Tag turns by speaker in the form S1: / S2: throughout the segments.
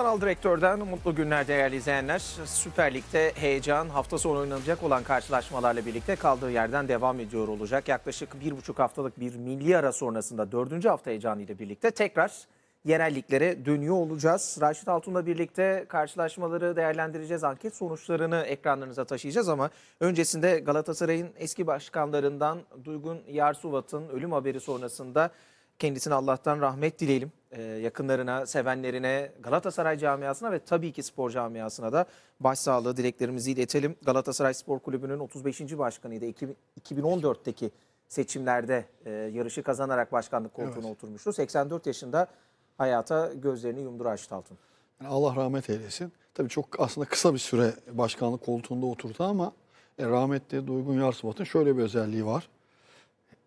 S1: Sanal Direktör'den mutlu günler değerli izleyenler. Süper Lig'de heyecan hafta sonu oynanacak olan karşılaşmalarla birlikte kaldığı yerden devam ediyor olacak. Yaklaşık bir buçuk haftalık bir milli ara sonrasında dördüncü hafta heyecanıyla birlikte tekrar yerel liglere dönüyor olacağız. Raşit Altun'la birlikte karşılaşmaları değerlendireceğiz. Anket sonuçlarını ekranlarınıza taşıyacağız ama öncesinde Galatasaray'ın eski başkanlarından Duygun Yarsuvat'ın ölüm haberi sonrasında Kendisine Allah'tan rahmet dileyelim. Ee, yakınlarına, sevenlerine, Galatasaray camiasına ve tabii ki spor camiasına da başsağlığı dileklerimizi iletelim. Galatasaray Spor Kulübü'nün 35. başkanıydı. 2014'teki seçimlerde e, yarışı kazanarak başkanlık koltuğuna evet. oturmuştu. 84 yaşında hayata gözlerini yumdu Raşit Altun.
S2: Yani Allah rahmet eylesin. Tabii çok aslında kısa bir süre başkanlık koltuğunda oturdu ama e, rahmetli Duygun Yarsubat'ın şöyle bir özelliği var.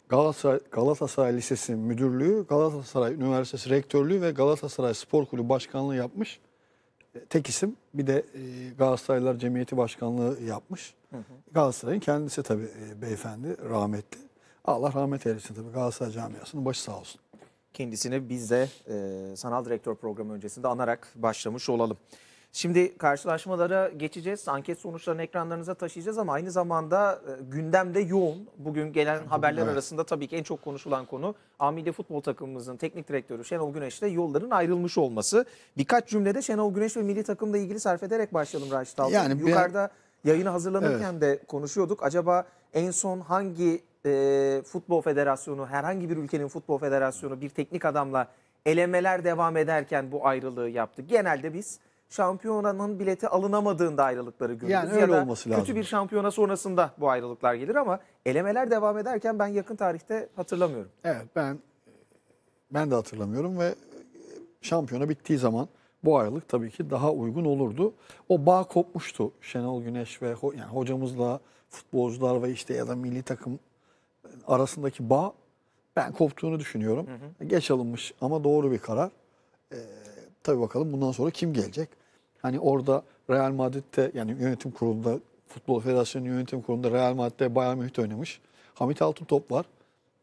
S2: Galatasaray, Galatasaray Lisesi Müdürlüğü, Galatasaray Üniversitesi Rektörlüğü ve Galatasaray Spor Kulübü Başkanlığı yapmış. E, tek isim. Bir de e, Galatasaraylar Cemiyeti Başkanlığı yapmış. Galatasaray'ın kendisi tabii e, beyefendi rahmetli. Allah rahmet eylesin tabii Galatasaray camiasının başı sağ olsun.
S1: Kendisini biz de e, sanal direktör programı öncesinde anarak başlamış olalım. Şimdi karşılaşmalara geçeceğiz. Anket sonuçlarını ekranlarınıza taşıyacağız ama aynı zamanda e, gündemde yoğun. Bugün gelen Bugün haberler evet. arasında tabii ki en çok konuşulan konu Amide futbol takımımızın teknik direktörü Şenol Güneş'le yolların ayrılmış olması. Birkaç cümlede Şenol Güneş ve milli takımla ilgili sarf ederek başlayalım Raşit Altun. Yani bir... Yukarıda yayını hazırlanırken evet. de konuşuyorduk. Acaba en son hangi e, futbol federasyonu, herhangi bir ülkenin futbol federasyonu bir teknik adamla elemeler devam ederken bu ayrılığı yaptı? Genelde biz şampiyonanın bileti alınamadığında ayrılıkları görürüz. Yani öyle ya da olması lazım. Kötü bir şampiyona sonrasında bu ayrılıklar gelir ama elemeler devam ederken ben yakın tarihte
S2: hatırlamıyorum. Evet ben ben de hatırlamıyorum ve şampiyona bittiği zaman bu ayrılık tabii ki daha uygun olurdu. O bağ kopmuştu Şenol Güneş ve ho yani hocamızla futbolcular ve işte ya da milli takım arasındaki bağ ben koptuğunu düşünüyorum. Hı hı. Geç alınmış ama doğru bir karar. Ee, tabii bakalım bundan sonra kim gelecek? Hani orada Real Madrid'de yani yönetim kurulunda Futbol Federasyonu yönetim kurulunda Real Madrid'de Bayern Mühit oynamış. Hamit Altıntop var.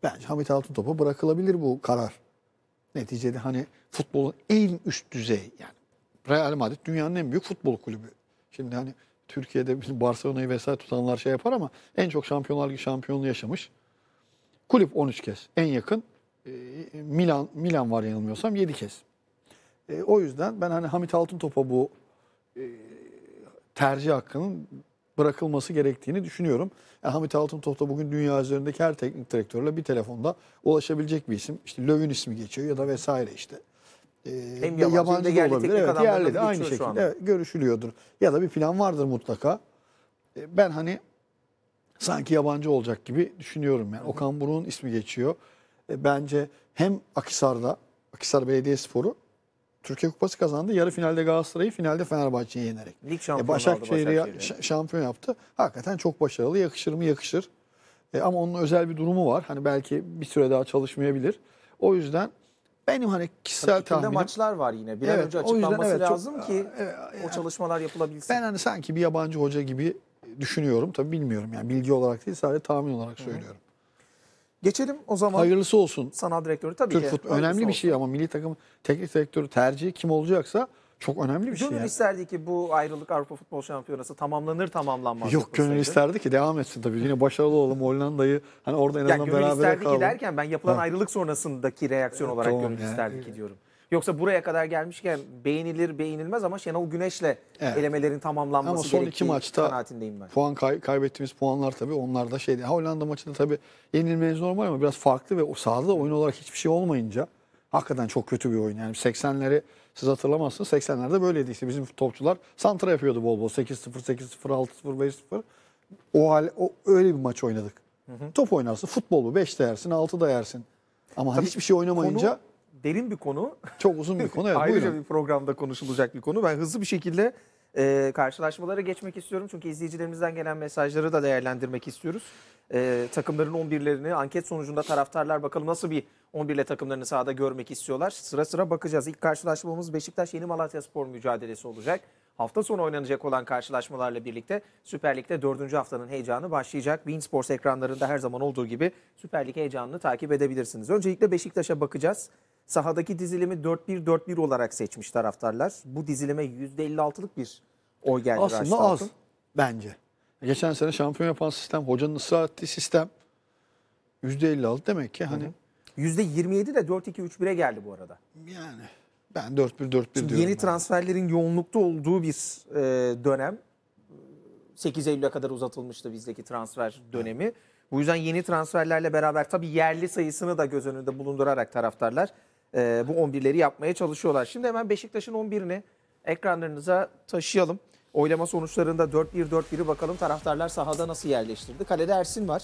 S2: Bence Hamit Altıntop'a bırakılabilir bu karar. Neticede hani futbolun en üst düzey yani Real Madrid dünyanın en büyük futbol kulübü. Şimdi hani Türkiye'de bizim Barcelona'yı vesaire tutanlar şey yapar ama en çok şampiyonlar şampiyonluğu yaşamış. Kulüp 13 kez en yakın e, Milan Milan var yanılmıyorsam 7 kez. E, o yüzden ben hani Hamit Altıntop'a bu e, tercih hakkının bırakılması gerektiğini düşünüyorum. Yani e, Hamit Altıntop da bugün dünya üzerindeki her teknik direktörle bir telefonda ulaşabilecek bir isim. İşte Löw'ün ismi geçiyor ya da vesaire işte. Ee, hem yabancı, yabancı da olabilir. Evet, yerli de aynı şekilde evet, görüşülüyordur. Ya da bir plan vardır mutlaka. Ee, ben hani sanki yabancı olacak gibi düşünüyorum. Yani Okan Buruk'un ismi geçiyor. Ee, bence hem Akisar'da, Akisar Belediyespor'u Türkiye Kupası kazandı. Yarı finalde Galatasaray'ı, finalde Fenerbahçe'yi yenerek. Lig şampiyon e, Başakşehir'i Başakşehir. şampiyon yaptı. Hakikaten çok başarılı. Yakışır mı? Yakışır. E, ama onun özel bir durumu var. Hani belki bir süre daha çalışmayabilir. O yüzden benim hani kişisel Tabii tahminim... maçlar
S1: var yine. Bir evet, an önce açıklanması yüzden, evet, lazım çok, ki
S2: e, yani, o çalışmalar yapılabilsin. Ben hani sanki bir yabancı hoca gibi düşünüyorum. Tabii bilmiyorum yani bilgi olarak değil sadece tahmin olarak söylüyorum. -hı. Geçelim o zaman. Hayırlısı
S1: olsun. Sanal direktörü tabii Türk ki. Futbol, önemli olsun. bir şey
S2: ama milli takım teknik direktörü tercihi kim olacaksa çok önemli bir gönül şey. Gönül yani.
S1: isterdi ki bu ayrılık Avrupa Futbol Şampiyonası tamamlanır tamamlanmaz. Yok gönül sayıdır. isterdi
S2: ki devam etsin tabii. Yine başarılı olalım Hollanda'yı. Hani orada en azından yani beraber kalalım. Gönül isterdi ki derken
S1: ben yapılan ha. ayrılık sonrasındaki reaksiyon olarak tamam, gönül yani. isterdi e, ki diyorum. Yoksa buraya kadar gelmişken beğenilir beğenilmez ama Şenol Güneş'le evet. elemelerin tamamlanması ama son iki maçta
S2: kanaatindeyim ben. Puan kay kaybettiğimiz puanlar tabii onlar da şeydi. Hollanda maçında tabii yenilmeniz normal ama biraz farklı ve o sahada oyun olarak hiçbir şey olmayınca hakikaten çok kötü bir oyun. Yani 80'leri siz hatırlamazsınız. 80'lerde böyleydi işte bizim topçular santra yapıyordu bol bol. 8-0, 8-0, 6-0, 5-0. O, hal, o öyle bir maç oynadık. Hı hı. Top oynarsın. futbolu bu. 5 de yersin, 6 da Ama hani Tabii hiçbir şey oynamayınca konu, derin bir konu. Çok uzun bir konu. Evet, Ayrıca bir
S1: programda konuşulacak bir konu. Ben hızlı bir şekilde e, karşılaşmalara geçmek istiyorum. Çünkü izleyicilerimizden gelen mesajları da değerlendirmek istiyoruz. E, takımların 11'lerini anket sonucunda taraftarlar bakalım nasıl bir 11 ile takımlarını sahada görmek istiyorlar. Sıra sıra bakacağız. İlk karşılaşmamız Beşiktaş yeni Malatya Spor mücadelesi olacak. Hafta sonu oynanacak olan karşılaşmalarla birlikte Süper Lig'de 4. haftanın heyecanı başlayacak. Bein Sports ekranlarında her zaman olduğu gibi Süper Lig heyecanını takip edebilirsiniz. Öncelikle Beşiktaş'a bakacağız. Sahadaki dizilimi 4-1-4-1 olarak seçmiş taraftarlar. Bu dizilime %56'lık bir oy geldi Aslında az
S2: bence. Geçen sene şampiyon yapan sistem, hocanın ısrar ettiği sistem %56 demek ki hani. Hı %27 de 4-2-3-1'e geldi bu arada. Yani ben 4-1-4-1 diyorum. Yeni
S1: yani. transferlerin yoğunlukta olduğu bir e, dönem. 8 Eylül'e kadar uzatılmıştı bizdeki transfer dönemi. Evet. Bu yüzden yeni transferlerle beraber tabii yerli sayısını da göz önünde bulundurarak taraftarlar e, bu 11'leri yapmaya çalışıyorlar. Şimdi hemen Beşiktaş'ın 11'ini ekranlarınıza taşıyalım. Oylama sonuçlarında 4-1-4-1'i bakalım taraftarlar sahada nasıl yerleştirdi. Kalede Ersin var.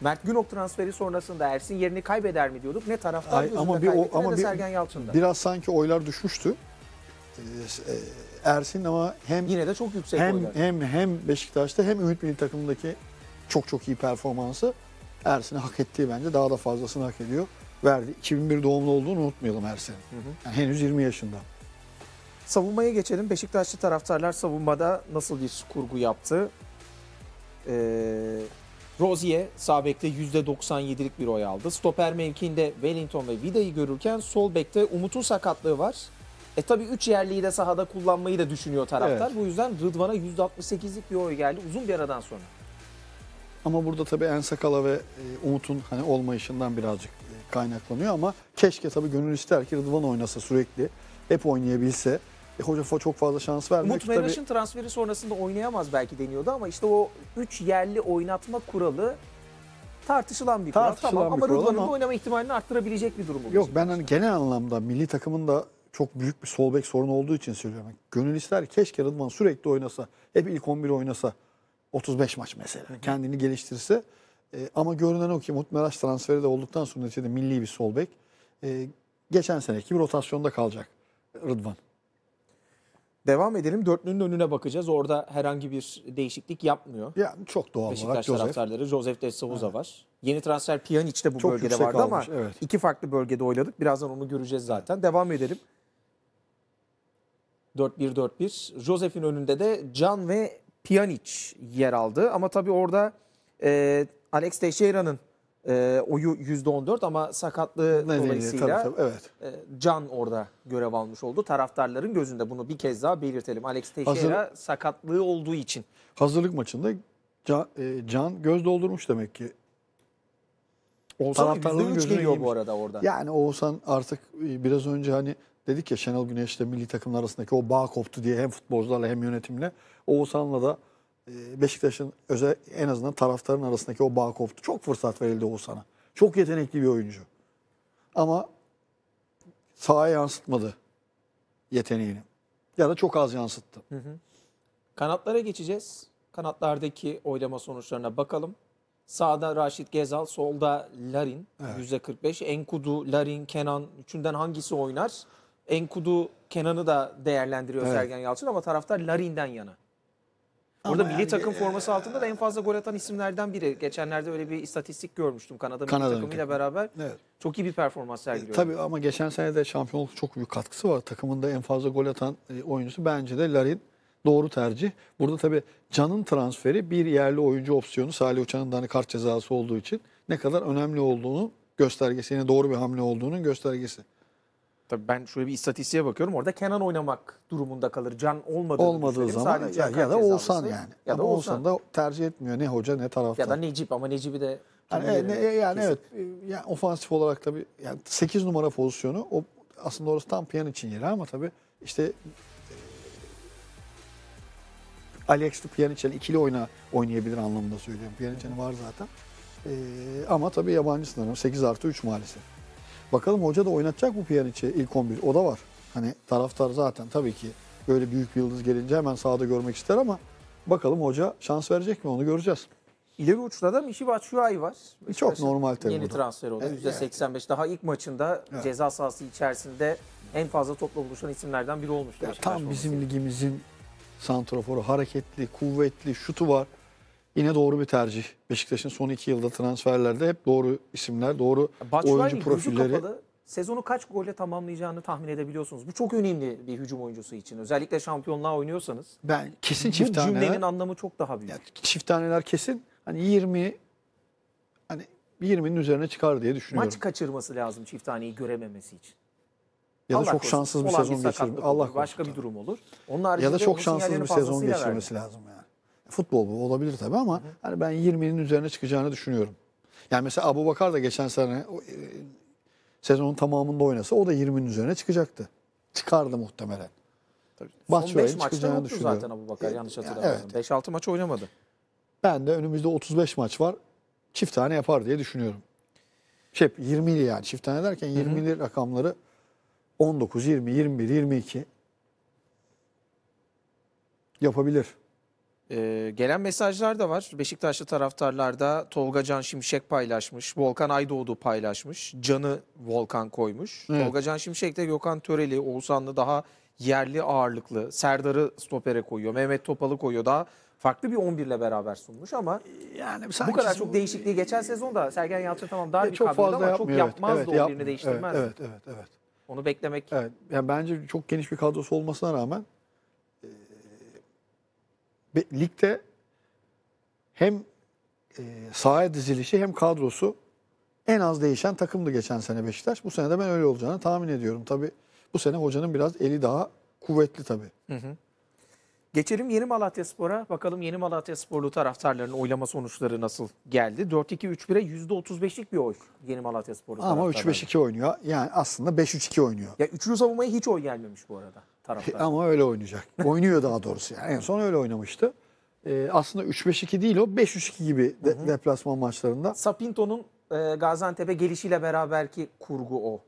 S1: Mert Günok transferi sonrasında Ersin yerini kaybeder mi diyorduk. Ne taraftar Ay, ama bir, Sergen
S2: Yalçın'da. Biraz sanki oylar düşmüştü. Ee, e, Ersin ama hem yine de çok yüksek hem oylar. hem hem Beşiktaş'ta hem Ümit Milli takımındaki çok çok iyi performansı Ersin'i hak ettiği bence daha da fazlasını hak ediyor verdi. 2001 doğumlu olduğunu unutmayalım her sene. Yani henüz 20 yaşında. Savunmaya geçelim. Beşiktaşlı taraftarlar savunmada nasıl bir kurgu yaptı?
S1: Ee, Rozier sağ bekte %97'lik bir oy aldı. Stoper mevkiinde Wellington ve Vida'yı görürken sol bekte Umut'un sakatlığı var. E tabi 3 yerliyi de sahada kullanmayı da düşünüyor taraftar. Evet. Bu yüzden Rıdvan'a %68'lik bir oy geldi uzun bir aradan sonra.
S2: Ama burada tabi tabii Ensakala ve e, Umut'un hani olmayışından birazcık kaynaklanıyor ama keşke tabii gönül ister ki Rıdvan oynasa sürekli. Hep oynayabilse. E, hoca çok fazla şans vermek. Umut Meraş'ın
S1: tabii... transferi sonrasında oynayamaz belki deniyordu ama işte o 3 yerli oynatma kuralı tartışılan bir tartışılan kural. Tamam bir ama Rıdvan'ın ama... da oynama ihtimalini arttırabilecek bir durum. Yok
S2: ben hani genel anlamda milli takımın da çok büyük bir sol bek sorunu olduğu için söylüyorum. Hani gönül ister keşke Rıdvan sürekli oynasa. Hep ilk 11 oynasa. 35 maç mesela. Kendini geliştirse. E, ama görünen o ki Umut Meraş transferi de olduktan sonra neticede milli bir sol bek. E, geçen seneki bir rotasyonda kalacak Rıdvan. Devam edelim. Dörtlünün önüne bakacağız. Orada herhangi bir değişiklik
S1: yapmıyor. Ya çok doğal Beşiktaş olarak Josef. taraftarları. Josef de Souza evet. var. Yeni transfer Pjanic de bu çok bölgede vardı almış, ama evet. iki farklı bölgede oynadık. Birazdan onu göreceğiz zaten. Devam edelim. 4-1-4-1. Josef'in önünde de Can ve Pjanic yer aldı. Ama tabii orada e, Alex Teixeira'nın e, oyu %14 ama sakatlığı Nedeniyle, dolayısıyla tabii, tabii, evet. e, Can orada görev almış oldu. Taraftarların gözünde bunu bir kez daha belirtelim. Alex Teixeira Hazır,
S2: sakatlığı olduğu için. Hazırlık maçında Can, e, Can göz doldurmuş demek ki. Oğuzhan %3 geliyor bu arada orada. Yani Oğuzhan artık e, biraz önce hani dedik ya Şenol Güneş'le milli takımlar arasındaki o bağ koptu diye hem futbolcularla hem yönetimle. Oğuzhan'la da ee, Beşiktaş'ın özel en azından taraftarın arasındaki o bağ koptu. Çok fırsat verildi Oğuzhan'a. Çok yetenekli bir oyuncu. Ama sahaya yansıtmadı yeteneğini. Ya da çok az yansıttı.
S1: Hı hı. Kanatlara geçeceğiz. Kanatlardaki oylama sonuçlarına bakalım. Sağda Raşit Gezal, solda Larin evet. %45. Enkudu, Larin, Kenan üçünden hangisi oynar? Enkudu, Kenan'ı da değerlendiriyor evet. Sergen Yalçın ama taraftar Larin'den yana.
S2: Orada milli yani, takım e, forması
S1: altında da en fazla gol atan isimlerden biri. Geçenlerde öyle bir istatistik görmüştüm Kanada, Kanada milli takımıyla beraber. Evet. Çok iyi bir performans sergiliyor. E, tabii
S2: ama geçen sene de şampiyonluk çok büyük katkısı var. Takımında en fazla gol atan e, oyuncusu bence de Larin doğru tercih. Burada tabii Can'ın transferi bir yerli oyuncu opsiyonu Salih Uçan'ın da hani kart cezası olduğu için ne kadar önemli olduğunu göstergesi, yine doğru bir hamle olduğunun göstergesi. Tabii ben şöyle bir istatistiğe bakıyorum. Orada
S1: Kenan oynamak durumunda kalır. Can olmadığı, olmadığı zaman ya, ya da Oğuzhan yani. Ya da ama Oğuzhan
S2: da tercih etmiyor ne hoca ne taraftan. Ya da
S1: Necip ama Necip'i de yani, ne, yani evet e, yani
S2: ofansif olarak tabii yani 8 numara pozisyonu o aslında orası tam piyan için yeri ama tabii işte e, Alex'li Pjanic'le ikili oyna oynayabilir anlamında söylüyorum. Pjanic'in var zaten. Ee, ama tabii yabancı sınırı 8 artı 3 maalesef. Bakalım hoca da oynatacak mı Pjanic'i ilk 11? O da var. Hani taraftar zaten tabii ki böyle büyük bir yıldız gelince hemen sahada görmek ister ama bakalım hoca şans verecek mi onu göreceğiz. İleri uçta da Mişi Batshuayi var. E, çok normal tabii. Yeni transfer
S1: oldu. Evet, %85 yani. daha ilk maçında evet. ceza sahası içerisinde en fazla topla buluşan isimlerden
S2: biri olmuştu. Ya tam bizim ligimizin santraforu hareketli, kuvvetli, şutu var yine doğru bir tercih. Beşiktaş'ın son iki yılda transferlerde hep doğru isimler, doğru Batshuayi oyuncu profilleri.
S1: sezonu kaç golle tamamlayacağını tahmin edebiliyorsunuz. Bu çok önemli bir hücum oyuncusu için. Özellikle şampiyonluğa oynuyorsanız.
S2: Ben kesin çift taneler. Bu cümlenin taneler,
S1: anlamı çok daha büyük. Yani
S2: çift taneler kesin. Hani 20 hani 20'nin üzerine çıkar diye düşünüyorum. Maç
S1: kaçırması lazım çift taneyi görememesi için.
S2: Ya Allah da çok korusun. şanssız bir Olan sezon geçirmesi. Allah korusun. Başka
S1: bir durum olur. Onun ya da çok şanssız bir sezon geçirmesi
S2: lazım yani futbol bu olabilir tabi ama hani ben 20'nin üzerine çıkacağını düşünüyorum. Yani mesela Abu Bakar da geçen sene e, sezonun tamamında oynasa o da 20'nin üzerine çıkacaktı. Çıkardı muhtemelen. Son 5 Bahçıvay'ın çıkacağını düşünüyorum. zaten Abu Bakar e, yanlış Ya, hatırlamıyorum. evet. 5-6 maç oynamadı. Ben de önümüzde 35 maç var. Çift tane yapar diye düşünüyorum. Şey 20'li yani çift tane derken 20'li rakamları 19, 20, 21, 22 yapabilir.
S1: Ee, gelen mesajlar da var. Beşiktaşlı taraftarlarda Tolga Can Şimşek paylaşmış. Volkan Aydoğdu paylaşmış. Can'ı Volkan koymuş. Evet. Tolga Can Şimşek de Gökhan Töreli, Oğuzhanlı daha yerli ağırlıklı. Serdar'ı stopere koyuyor. Mehmet Topal'ı koyuyor. Daha farklı bir 11 ile beraber sunmuş ama yani bu kadar çok değişikliği geçen sezonda Sergen Yalçın tamam daha bir çok kadroydu ama yapmıyor, çok yapmazdı evet, 11'ini değiştirmezdi. Evet, evet, evet. Onu beklemek. Evet,
S2: yani bence çok geniş bir kadrosu olmasına rağmen ligde hem e, sahaya dizilişi hem kadrosu en az değişen takımdı geçen sene Beşiktaş. Bu sene de ben öyle olacağını tahmin ediyorum. Tabi bu sene hocanın biraz eli daha kuvvetli tabi.
S1: Geçelim Yeni Malatya Spor'a. Bakalım Yeni Malatya Sporlu taraftarlarının oylama sonuçları nasıl geldi? 4-2-3-1'e %35'lik bir oy Yeni Malatya Sporlu Ama 3-5-2
S2: oynuyor. Yani aslında 5-3-2 oynuyor. Ya üçlü savunmaya hiç oy
S1: gelmemiş bu arada
S2: taraftar. Ama öyle oynayacak. Oynuyor daha doğrusu yani. En son öyle oynamıştı. Ee, aslında 3-5-2 değil o 5-3-2 gibi de, hı hı. deplasman maçlarında. Sapinto'nun
S1: e, Gaziantep'e gelişiyle
S2: beraber ki kurgu o.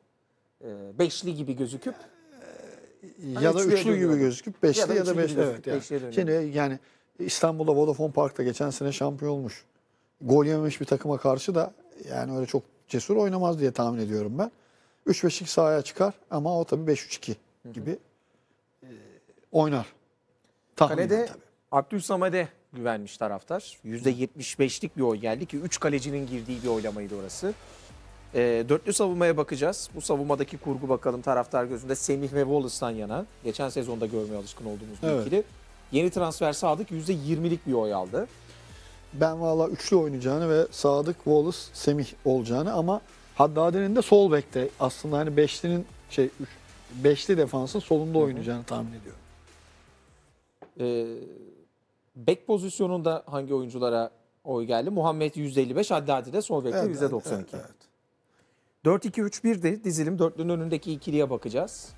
S1: E, beşli gibi gözüküp ee, hani ya hani da üçlü gibi gözüküp beşli ya da, ya da beşli. Evet, yani. Şimdi
S2: yani İstanbul'da Vodafone Park'ta geçen sene şampiyon olmuş. Gol yememiş bir takıma karşı da yani öyle çok cesur oynamaz diye tahmin ediyorum ben. 3-5-2 sahaya çıkar ama o tabii 5-3-2 gibi oynar. Tahmin Kalede
S1: Abdülsamad'e güvenmiş taraftar. %75'lik bir oy geldi ki 3 kalecinin girdiği bir oylamaydı orası. E, dörtlü savunmaya bakacağız. Bu savunmadaki kurgu bakalım taraftar gözünde Semih ve Wallace'tan yana. Geçen sezonda görmeye alışkın olduğumuz bir evet. ikili. Yeni transfer Sadık %20'lik bir oy aldı.
S2: Ben valla üçlü oynayacağını ve Sadık, Wallace, Semih olacağını ama Haddadi'nin de sol bekte aslında hani beşlinin şey üç, beşli defansın solunda oynayacağını tahmin ediyorum.
S1: E, ee, bek pozisyonunda hangi oyunculara oy geldi? Muhammed 155 Haddadi de sol bekte evet, %92. Evet, evet. 4-2-3-1'di dizilim. Dörtlünün önündeki ikiliye bakacağız.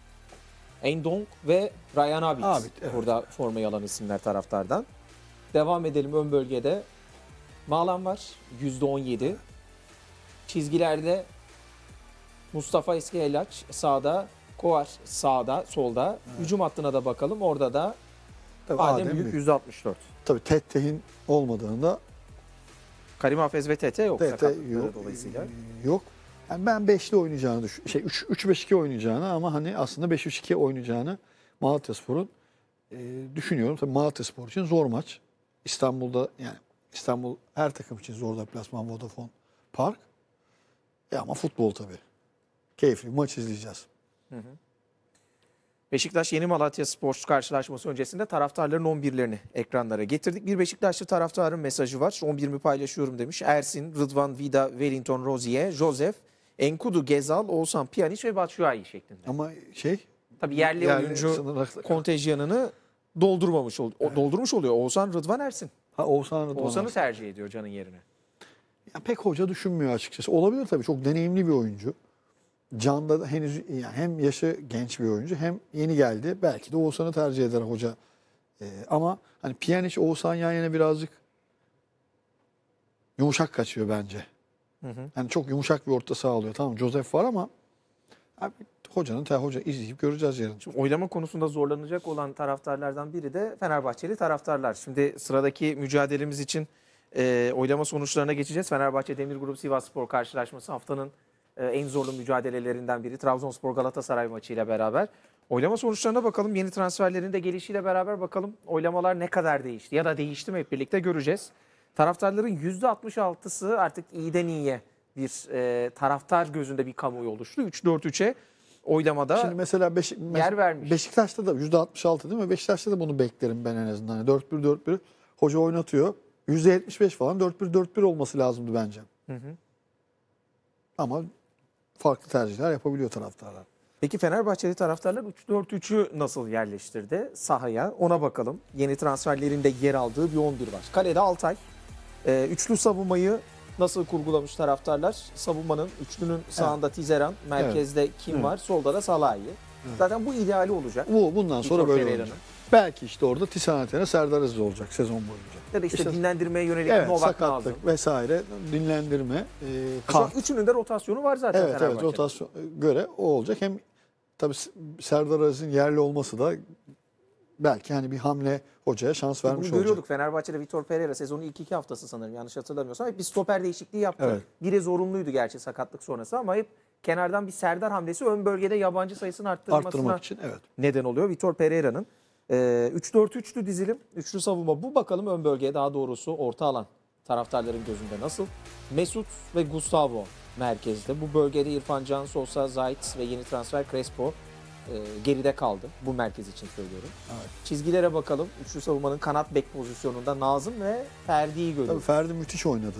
S1: Endong ve Ryan Abit. Abit evet. Burada formayı alan isimler taraftardan. Devam edelim ön bölgede. Malan var %17. Çizgilerde Mustafa Eski Elaç sağda, Kovar sağda, solda. Evet. Hücum hattına da bakalım. Orada da Tabii Adem, Adem Büyük, büyük.
S2: 164. Tabii Tette'nin olmadığında
S1: Karim Hafez ve Tete yok. Tete yok. Dolayısıyla. E,
S2: yok. Yani ben 5'li oynayacağını düşün. Şey 3 5 2 oynayacağını ama hani aslında 5 3 2 oynayacağını Malatyaspor'un e, düşünüyorum. Tabii Malatyaspor için zor maç. İstanbul'da yani İstanbul her takım için zor deplasman Vodafone Park. E ama futbol tabii. Keyifli maç izleyeceğiz.
S1: Hı hı. Beşiktaş Yeni Malatya Spor karşılaşması öncesinde taraftarların 11'lerini ekranlara getirdik. Bir Beşiktaşlı taraftarın mesajı var. 11'imi paylaşıyorum demiş. Ersin, Rıdvan, Vida, Wellington, Rozier, Joseph, Enkudu, Gezal, Oğuzhan, Pjanic ve Batshuayi şeklinde. Ama şey... Tabii yerli, yerli oyuncu sınırlı. kontenjanını doldurmamış oldu. Evet. Doldurmuş oluyor. Oğuzhan, Rıdvan, Ersin. Ha Oğuzhan Rıdvan. Oğuzhan'ı tercih ediyor canın yerine.
S2: Ya pek hoca düşünmüyor açıkçası. Olabilir tabii. Çok deneyimli bir oyuncu. Can'da da henüz yani hem yaşı genç bir oyuncu hem yeni geldi. Belki de Oğuzhan'ı tercih eder hoca. Ee, ama hani Pjanic Oğuzhan yan yana birazcık yumuşak kaçıyor bence. Hı hı. Yani çok yumuşak bir orta sağlıyor Tamam Joseph var ama abi, hocanın ta hoca izleyip göreceğiz yarın. Şimdi oylama konusunda
S1: zorlanacak olan taraftarlardan biri de Fenerbahçeli taraftarlar. Şimdi sıradaki mücadelemiz için e, oylama sonuçlarına geçeceğiz. Fenerbahçe Demir Grup Sivas Spor karşılaşması haftanın e, en zorlu mücadelelerinden biri Trabzonspor Galatasaray maçıyla beraber. Oylama sonuçlarına bakalım. Yeni transferlerin de gelişiyle beraber bakalım oylamalar ne kadar değişti ya da değişti mi hep birlikte göreceğiz. Taraftarların %66'sı artık iyiden iyiye bir e, taraftar gözünde bir kamuoyu oluştu.
S2: 3-4-3'e
S1: oylamada Şimdi
S2: mesela Beşik, yer vermiş. Beşiktaş'ta da %66 değil mi? Beşiktaş'ta da bunu beklerim ben en azından. 4-1-4-1 hani hoca oynatıyor. %75 falan 4-1-4-1 olması lazımdı bence. Hı hı. Ama farklı tercihler yapabiliyor taraftarlar. Peki Fenerbahçeli taraftarlar 3-4-3'ü
S1: nasıl yerleştirdi sahaya? Ona bakalım. Yeni transferlerinde yer aldığı bir 11 var. Kalede Altay. Ee, üçlü savunmayı nasıl kurgulamış taraftarlar? Savunmanın, üçlünün sağında evet. Tizeran, merkezde evet. kim evet. var? Solda da Salahi. Evet. Zaten bu ideali olacak. Bu, bundan sonra böyle Ferreira'nın. olacak.
S2: Belki işte orada Tisanatene Serdar Aziz olacak sezon boyunca. Ya da işte, işte
S1: dinlendirmeye yönelik evet, Novak sakatlık lazım.
S2: vesaire dinlendirme. E, kart.
S1: Üçünün de rotasyonu var zaten. Evet evet rotasyon
S2: göre o olacak. Hem tabii Serdar Aziz'in yerli olması da belki hani bir hamle hocaya şans vermiş Bunu görüyorduk.
S1: olacak. Fenerbahçe'de Vitor Pereira sezonun ilk iki haftası sanırım yanlış hatırlamıyorsam. Hep bir stoper değişikliği yaptı. Evet. Biri zorunluydu gerçi sakatlık sonrası ama hep kenardan bir Serdar hamlesi ön bölgede yabancı sayısını arttırmasına Arttırmak için, evet. neden oluyor. Vitor Pereira'nın 3-4-3'lü ee, dizilim, üçlü savunma bu bakalım ön bölgeye daha doğrusu orta alan taraftarların gözünde nasıl? Mesut ve Gustavo merkezde. Bu bölgede İrfan Can, Sosa, Zayt ve yeni transfer Crespo e, geride kaldı. Bu merkez için söylüyorum. Evet. Çizgilere bakalım. Üçlü savunmanın kanat bek pozisyonunda Nazım ve
S2: Ferdi'yi görüyoruz. Tabii Ferdi müthiş oynadı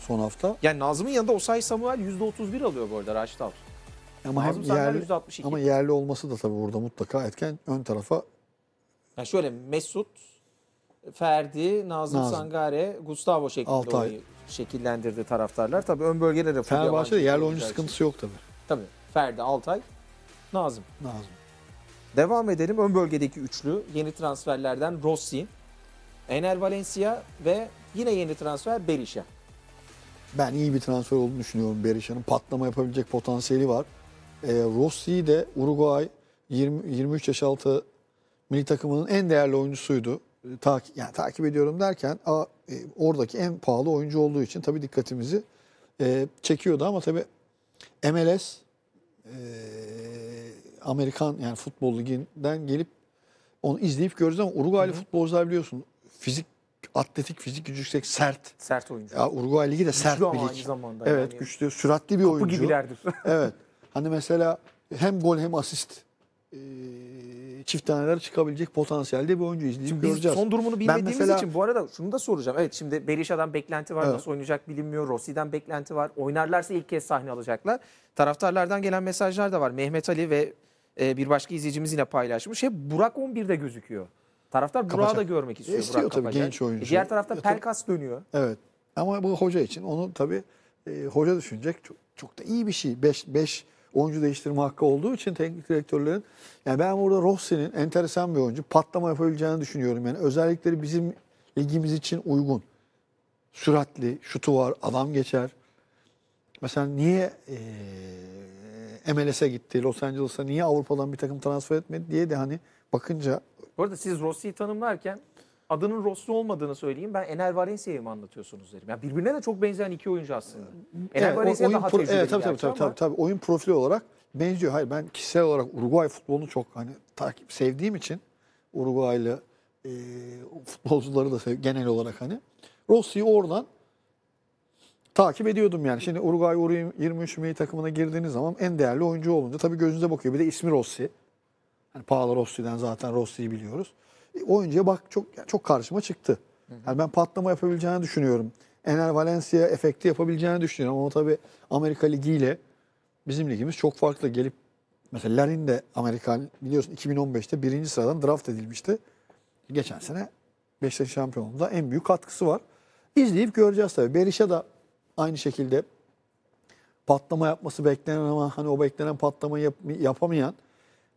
S2: son hafta.
S1: Yani Nazım'ın yanında Osay
S2: Samuel %31 alıyor bu arada Raşit Altun. Ama hem yerli, %62. Ama yerli olması da tabii burada mutlaka etken ön tarafa.
S1: Yani şöyle Mesut, Ferdi, Nazım, Nazım. Sangare, Gustavo şeklinde şekillendirdi taraftarlar. Tabii ön bölgede de Fenerbahçe'de yerli oyuncu sıkıntısı şey. yok tabii. Tabii. Ferdi, Altay, Nazım. Nazım. Devam edelim. Ön bölgedeki üçlü yeni transferlerden Rossi, Ener Valencia ve yine yeni transfer Berisha.
S2: Ben iyi bir transfer olduğunu düşünüyorum Berisha'nın. Patlama yapabilecek potansiyeli var. E, Rossi'yi de Uruguay 20, 23 yaş altı milli takımının en değerli oyuncusuydu. E, ta, yani takip ediyorum derken a, e, oradaki en pahalı oyuncu olduğu için tabii dikkatimizi e, çekiyordu ama tabii MLS e, Amerikan yani futbol liginden gelip onu izleyip görürüz ama Uruguaylı Hı. futbolcular biliyorsun fizik atletik fizik gücü yüksek sert.
S1: Sert oyuncu. Ya Uruguay ligi de güçlü sert bir lig. Evet yani. güçlü, süratli bir Kapı oyuncu. gibilerdir.
S2: evet. Hani mesela hem gol hem asist e, çift taneler çıkabilecek potansiyelde bir oyuncu izleyip göreceğiz. Son durumunu bilmediğimiz mesela, için
S1: bu arada şunu da soracağım. Evet şimdi Berisha'dan beklenti var. Evet. Nasıl oynayacak bilinmiyor. Rossi'den beklenti var. Oynarlarsa ilk kez sahne alacaklar. Taraftarlardan gelen mesajlar da var. Mehmet Ali ve e, bir başka izleyicimiz yine paylaşmış. Hep Burak 11'de gözüküyor. Taraftar Burak'ı da görmek istiyor. E, istiyor Burak tabii Kapacan. genç oyuncu. E, diğer tarafta ya, Pelkas dönüyor.
S2: Evet. Ama bu hoca için onu tabii e, hoca düşünecek. Çok, çok da iyi bir şey. 5 beş oyuncu değiştirme hakkı olduğu için teknik direktörlerin yani ben burada Rossi'nin enteresan bir oyuncu patlama yapabileceğini düşünüyorum. Yani özellikleri bizim ligimiz için uygun. Süratli, şutu var, adam geçer. Mesela niye e, MLS'e gitti, Los Angeles'a niye Avrupa'dan bir takım transfer etmedi diye de hani bakınca. Bu arada siz Rossi'yi tanımlarken adının
S1: Rossi olmadığını söyleyeyim. Ben Ener Valencia'yı mı anlatıyorsunuz derim. Yani birbirine de çok benzeyen iki oyuncu aslında.
S2: Ener evet, Valencia daha pro- tecrübeli evet, tabii, tabii, tabii, ama... tabii, tabii, oyun profili olarak benziyor. Hayır ben kişisel olarak Uruguay futbolunu çok hani takip sevdiğim için Uruguaylı e, futbolcuları da sev, genel olarak hani Rossi'yi oradan takip ediyordum yani. Şimdi Uruguay Uruguay 23 milli takımına girdiğiniz zaman en değerli oyuncu olunca tabii gözünüze bakıyor. Bir de ismi Rossi. Hani pahalı Rossi'den zaten Rossi'yi biliyoruz oyuncuya bak çok çok karşıma çıktı. Yani ben patlama yapabileceğini düşünüyorum. Ener Valencia efekti yapabileceğini düşünüyorum ama tabii Amerika Ligi ile bizim ligimiz çok farklı. Gelip mesela Larin de Amerikan biliyorsun 2015'te birinci sıradan draft edilmişti. Geçen sene Beşiktaş şampiyonluğunda en büyük katkısı var. İzleyip göreceğiz tabii. Berisha da aynı şekilde patlama yapması beklenen ama hani o beklenen patlamayı yap yapamayan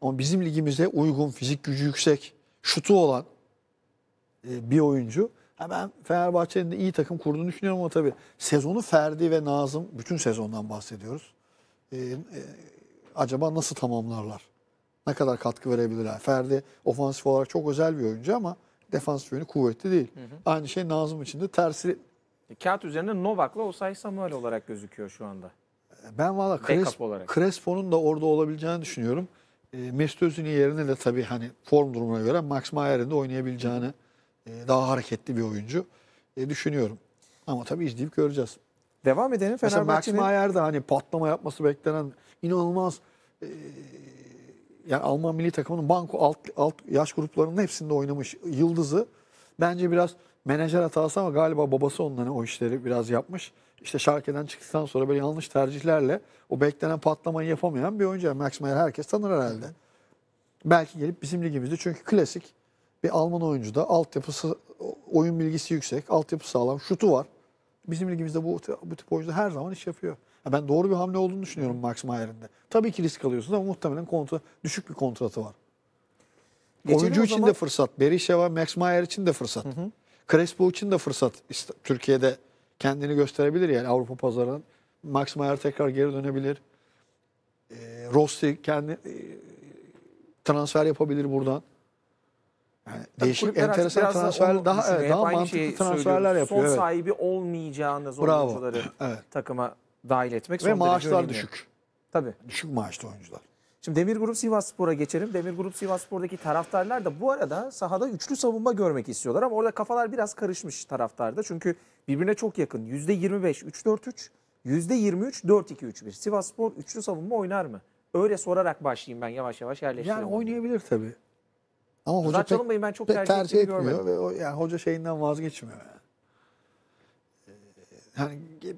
S2: ama bizim ligimize uygun, fizik gücü yüksek, şutu olan e, bir oyuncu. Hemen Fenerbahçe'nin de iyi takım kurduğunu düşünüyorum ama tabii sezonu Ferdi ve Nazım bütün sezondan bahsediyoruz. E, e, acaba nasıl tamamlarlar? Ne kadar katkı verebilirler? Ferdi ofansif olarak çok özel bir oyuncu ama defansif yönü kuvvetli değil. Hı hı. Aynı şey Nazım için de tersi.
S1: E, kağıt üzerinde Novak'la Osay Samuel olarak gözüküyor şu anda.
S2: Ben valla Crespo'nun da orada olabileceğini düşünüyorum e, Mesut Özil'in yerine de tabii hani form durumuna göre Max Mayer'in de oynayabileceğini e, daha hareketli bir oyuncu e, düşünüyorum. Ama tabii izleyip göreceğiz. Devam edelim Fenerbahçe'nin. Mesela Max Mayer de hani patlama yapması beklenen inanılmaz e, yani Alman milli takımının banko alt, alt yaş gruplarının hepsinde oynamış yıldızı. Bence biraz menajer hatası ama galiba babası onların hani o işleri biraz yapmış işte Şarke'den çıktıktan sonra böyle yanlış tercihlerle o beklenen patlamayı yapamayan bir oyuncu. Max Meyer herkes tanır herhalde. Belki gelip bizim ligimizde çünkü klasik bir Alman oyuncu da altyapısı, oyun bilgisi yüksek, altyapısı sağlam, şutu var. Bizim ligimizde bu, bu tip oyuncu her zaman iş yapıyor. Ben doğru bir hamle olduğunu düşünüyorum Max Mayer'in de. Tabii ki risk alıyorsunuz ama muhtemelen kontra, düşük bir kontratı var. Geçelim Oyuncu için zaman... de fırsat. Berişeva, Max Mayer için de fırsat. Hı hı. Crespo için de fırsat. Türkiye'de kendini gösterebilir yani Avrupa pazarının. Max Meyer tekrar geri dönebilir. E, Rossi kendi e, transfer yapabilir buradan. Yani değişik enteresan transfer daha evet, daha mantıklı transferler yapıyor. Son evet.
S1: sahibi olmayacağını zor Bravo. oyuncuları evet. takıma dahil etmek ve maaşlar düşük. Tabii. Düşük maaşlı oyuncular. Şimdi Demir Grup Sivasspor'a geçelim. Demir Grup Sivasspor'daki taraftarlar da bu arada sahada üçlü savunma görmek istiyorlar ama orada kafalar biraz karışmış taraftarda. Çünkü birbirine çok yakın. %25 3-4-3, %23 4-2-3-1. Sivasspor üçlü savunma oynar mı? Öyle sorarak başlayayım ben yavaş yavaş yerleştireyim.
S2: Yani oynayabilir tabii. Ama hoca pek, ben çok pek tercih, tercih etmiyor. Ve o, yani hoca şeyinden vazgeçmiyor. Yani. Yani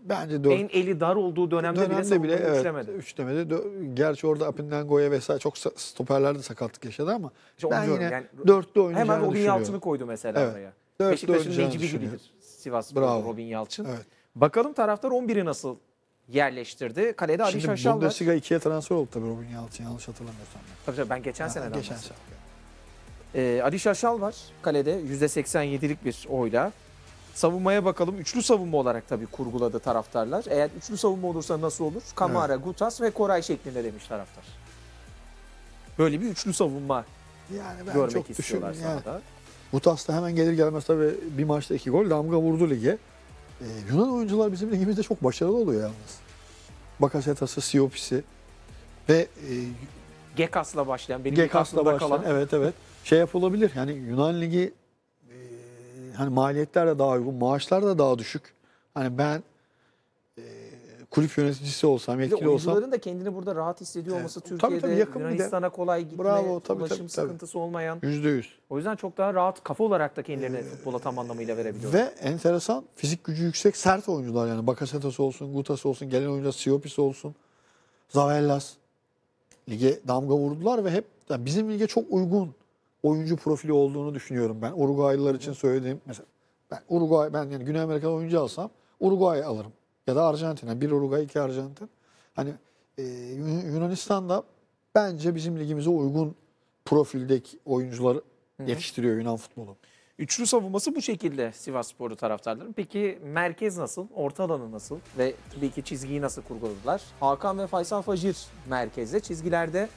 S2: bence dört. En eli dar olduğu dönemde, dönemde bile, bile evet, üçlemedi. Gerçi orada Apindango'ya vesaire çok stoperlerde sakatlık yaşadı ama işte ben yine yani, dörtte oynayacağını Hemen Robin Yalçın'ı koydu mesela evet, oraya. Beşiktaş'ın Necip'i gibidir
S1: Sivas Bravo. Robin Yalçın. Evet. Bakalım taraftar 11'i nasıl yerleştirdi. Kalede Ali Şaşal var. Şimdi Bundesliga
S2: 2'ye transfer oldu tabii Robin Yalçın yanlış hatırlamıyorsam.
S1: Ben. Tabii tabii ben geçen ha, seneden Geçen sene. Ee, Ali Şaşal var kalede %87'lik bir oyla savunmaya bakalım. Üçlü savunma olarak tabii kurguladı taraftarlar. Eğer üçlü savunma olursa nasıl olur? Kamara, evet. Gutas ve Koray şeklinde demiş taraftar. Böyle bir
S2: üçlü savunma
S1: yani ben görmek çok istiyorlar yani.
S2: Gutas da hemen gelir gelmez tabii bir maçta iki gol damga vurdu lige. Ee, Yunan oyuncular bizim ligimizde çok başarılı oluyor yalnız. Bakasetas'ı, Siopis'i ve e,
S1: Gekas'la başlayan, benim Gekas'la başlayan, kalan. evet evet.
S2: Şey yapılabilir yani Yunan Ligi Hani maliyetler de daha uygun, maaşlar da daha düşük. Hani ben e, kulüp yöneticisi olsam, yetkili olsam... Oyuncuların
S1: da kendini burada rahat hissediyor olması evet. Türkiye'de Yunanistan'a kolay gitme, Bravo, tabii, ulaşım tabii, sıkıntısı tabii. olmayan. yüz. O yüzden çok daha rahat kafa olarak da kendilerini ee, futbola tam anlamıyla verebiliyorlar. Ve
S2: enteresan fizik gücü yüksek sert oyuncular yani. Bakasetas olsun, Gutas olsun, gelen oyuncular Siopis olsun, Zavellas. Lige damga vurdular ve hep yani bizim lige çok uygun oyuncu profili olduğunu düşünüyorum ben. Uruguaylılar için söylediğim mesela ben Uruguay ben yani Güney Amerika'da oyuncu alsam Uruguay alırım ya da Arjantin. Yani bir Uruguay, iki Arjantin. Hani e, Yunanistan'da bence bizim ligimize uygun profildeki oyuncular yetiştiriyor Yunan futbolu. Üçlü savunması bu şekilde
S1: Sivas Sporu taraftarların. Peki merkez nasıl? Orta alanı nasıl?
S2: Ve tabii ki çizgiyi
S1: nasıl kurguladılar? Hakan ve Faysal Fajir merkezde. Çizgilerde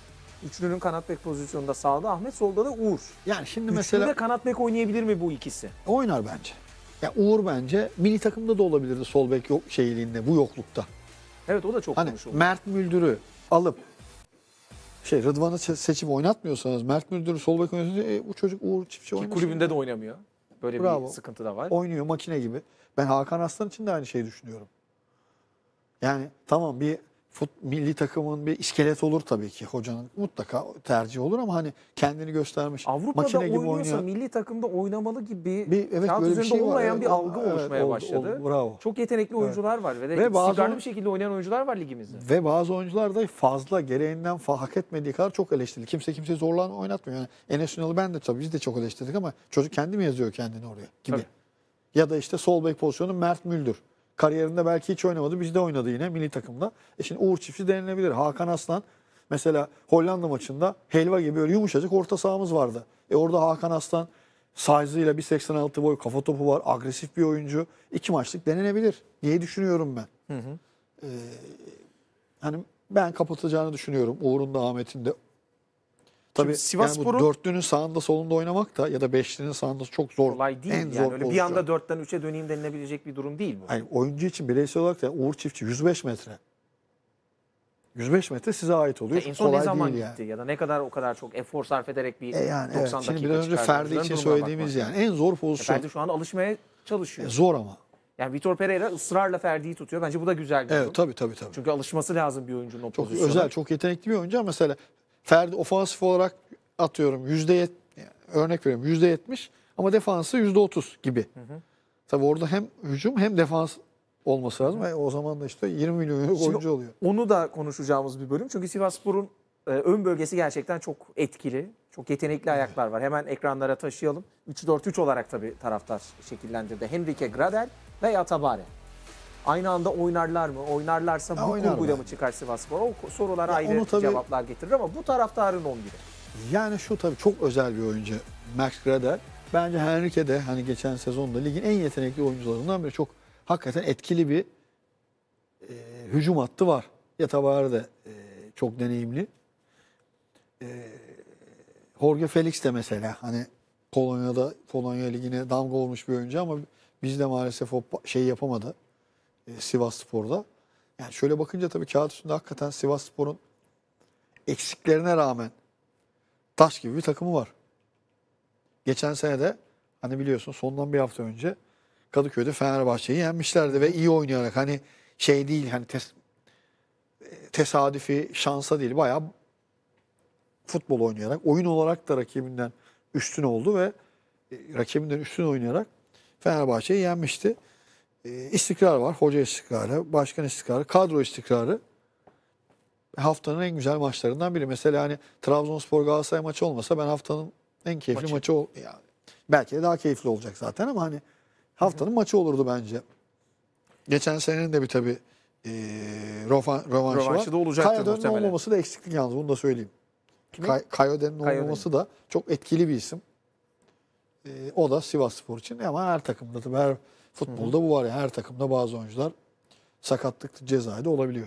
S1: Üçlünün kanat bek pozisyonunda sağda Ahmet, solda da Uğur. Yani şimdi Üçlü mesela... de
S2: kanat bek oynayabilir mi bu ikisi? Oynar bence. Ya Uğur bence mini takımda da olabilirdi sol bek yok şeyliğinde, bu yoklukta.
S1: Evet o da çok hani, konuşuldu. Mert
S2: Müldür'ü alıp şey Rıdvan'ı seçip oynatmıyorsanız Mert Müldür'ü sol bek oynuyorsanız e, bu çocuk Uğur Çiftçi oynuyor. Kulübünde de
S1: oynamıyor. Böyle Bravo. bir sıkıntı
S2: da var. Oynuyor makine gibi. Ben Hakan Aslan için de aynı şeyi düşünüyorum. Yani tamam bir fut, milli takımın bir iskelet olur tabii ki hocanın. Mutlaka tercih olur ama hani kendini göstermiş. Avrupa'da makine gibi oynuyorsa
S1: milli takımda oynamalı gibi bir, evet, kağıt üzerinde şey bir şey olmayan var. bir algı evet, oluşmaya oldu, başladı. Oldu, bravo. Çok yetenekli oyuncular evet. var ve, de ve bazı, bir şekilde oynayan oyuncular var ligimizde.
S2: Ve bazı oyuncular da fazla gereğinden fa hak etmediği kadar çok eleştirildi. Kimse kimseyi zorlan oynatmıyor. Yani Enes Ünal'ı ben de tabii biz de çok eleştirdik ama çocuk kendi mi yazıyor kendini oraya gibi. Tabii. Ya da işte sol bek pozisyonu Mert Müldür. Kariyerinde belki hiç oynamadı. Bizde oynadı yine milli takımda. E şimdi Uğur Çiftçi denilebilir. Hakan Aslan mesela Hollanda maçında helva gibi böyle yumuşacık orta sahamız vardı. E orada Hakan Aslan size'ıyla 1.86 boy kafa topu var. Agresif bir oyuncu. İki maçlık denenebilir. Niye düşünüyorum ben? Hı hı. Ee, hani ben kapatacağını düşünüyorum. Uğur'un da Ahmet'in de Tabii Sivas yani Spor'un dörtlünün sağında solunda oynamak da ya da beşlinin sağında çok zor. Kolay değil en yani zor öyle bir anda
S1: dörtten üçe döneyim denilebilecek bir durum değil
S2: bu. Yani oyuncu için bireysel olarak da Uğur Çiftçi 105 metre. 105 metre size ait oluyor. Ya en son ne zaman gitti yani.
S1: ya da ne kadar o kadar çok efor sarf ederek bir e yani, 90 evet. Şimdi dakika biraz önce Ferdi için söylediğimiz bakmak. yani en
S2: zor pozisyon. E Ferdi
S1: şu an alışmaya çalışıyor. E zor ama. Yani Vitor Pereira ısrarla Ferdi'yi tutuyor. Bence bu da güzel bir evet, durum. Evet tabii tabii.
S2: tabii. Çünkü alışması lazım bir oyuncunun o çok Özel çok yetenekli bir oyuncu mesela Ferdi ofansif olarak atıyorum yüzde örnek veriyorum yüzde yetmiş ama defansı yüzde otuz gibi. Hı hı. Tabii orada hem hücum hem defans olması lazım. Hı hı. O zaman da işte 20 milyon euro oyuncu oluyor. Onu da konuşacağımız bir bölüm. Çünkü Sivasspor'un e, ön bölgesi gerçekten çok
S1: etkili. Çok yetenekli ayaklar var. Hemen ekranlara taşıyalım. 3-4-3 olarak tabii taraftar şekillendirdi. Henrique Gradel ve Atabare aynı anda oynarlar mı? Oynarlarsa ha, bu oynar kurguyla mı çıkar Sivasspor? O sorular ya ayrı tabii, cevaplar getirir ama bu taraftarın 11'i.
S2: Yani şu tabii çok özel bir oyuncu Max Grader Bence Henrique de hani geçen sezonda ligin en yetenekli oyuncularından biri. Çok hakikaten etkili bir e, hücum hattı var. Yatabarı da e, çok deneyimli. E, Jorge Felix de mesela hani Polonya'da Polonya ligine damga olmuş bir oyuncu ama biz de maalesef o şey yapamadı e, Sivas Spor'da. Yani şöyle bakınca tabii kağıt üstünde hakikaten Sivas Spor'un eksiklerine rağmen taş gibi bir takımı var. Geçen sene de hani biliyorsun sondan bir hafta önce Kadıköy'de Fenerbahçe'yi yenmişlerdi ve iyi oynayarak hani şey değil hani tes e, tesadüfi şansa değil bayağı futbol oynayarak oyun olarak da rakibinden üstün oldu ve e, rakibinden üstün oynayarak Fenerbahçe'yi yenmişti e, ee, istikrar var. Hoca istikrarı, başkan istikrarı, kadro istikrarı. Haftanın en güzel maçlarından biri. Mesela hani Trabzonspor Galatasaray maçı olmasa ben haftanın en keyifli maçı, maçı ol yani belki de daha keyifli olacak zaten ama hani haftanın hı maçı olurdu bence. Geçen senenin de bir tabii e, rövanşı, rövanşı var. da olacaktır Kayaden'in muhtemelen. olmaması da eksiklik yalnız bunu da söyleyeyim. Kay- Kayaden'in olmaması da çok etkili bir isim. E, o da Sivas Spor için ama her takımda tabii her Futbolda bu var ya her takımda bazı oyuncular sakatlık cezayı olabiliyor.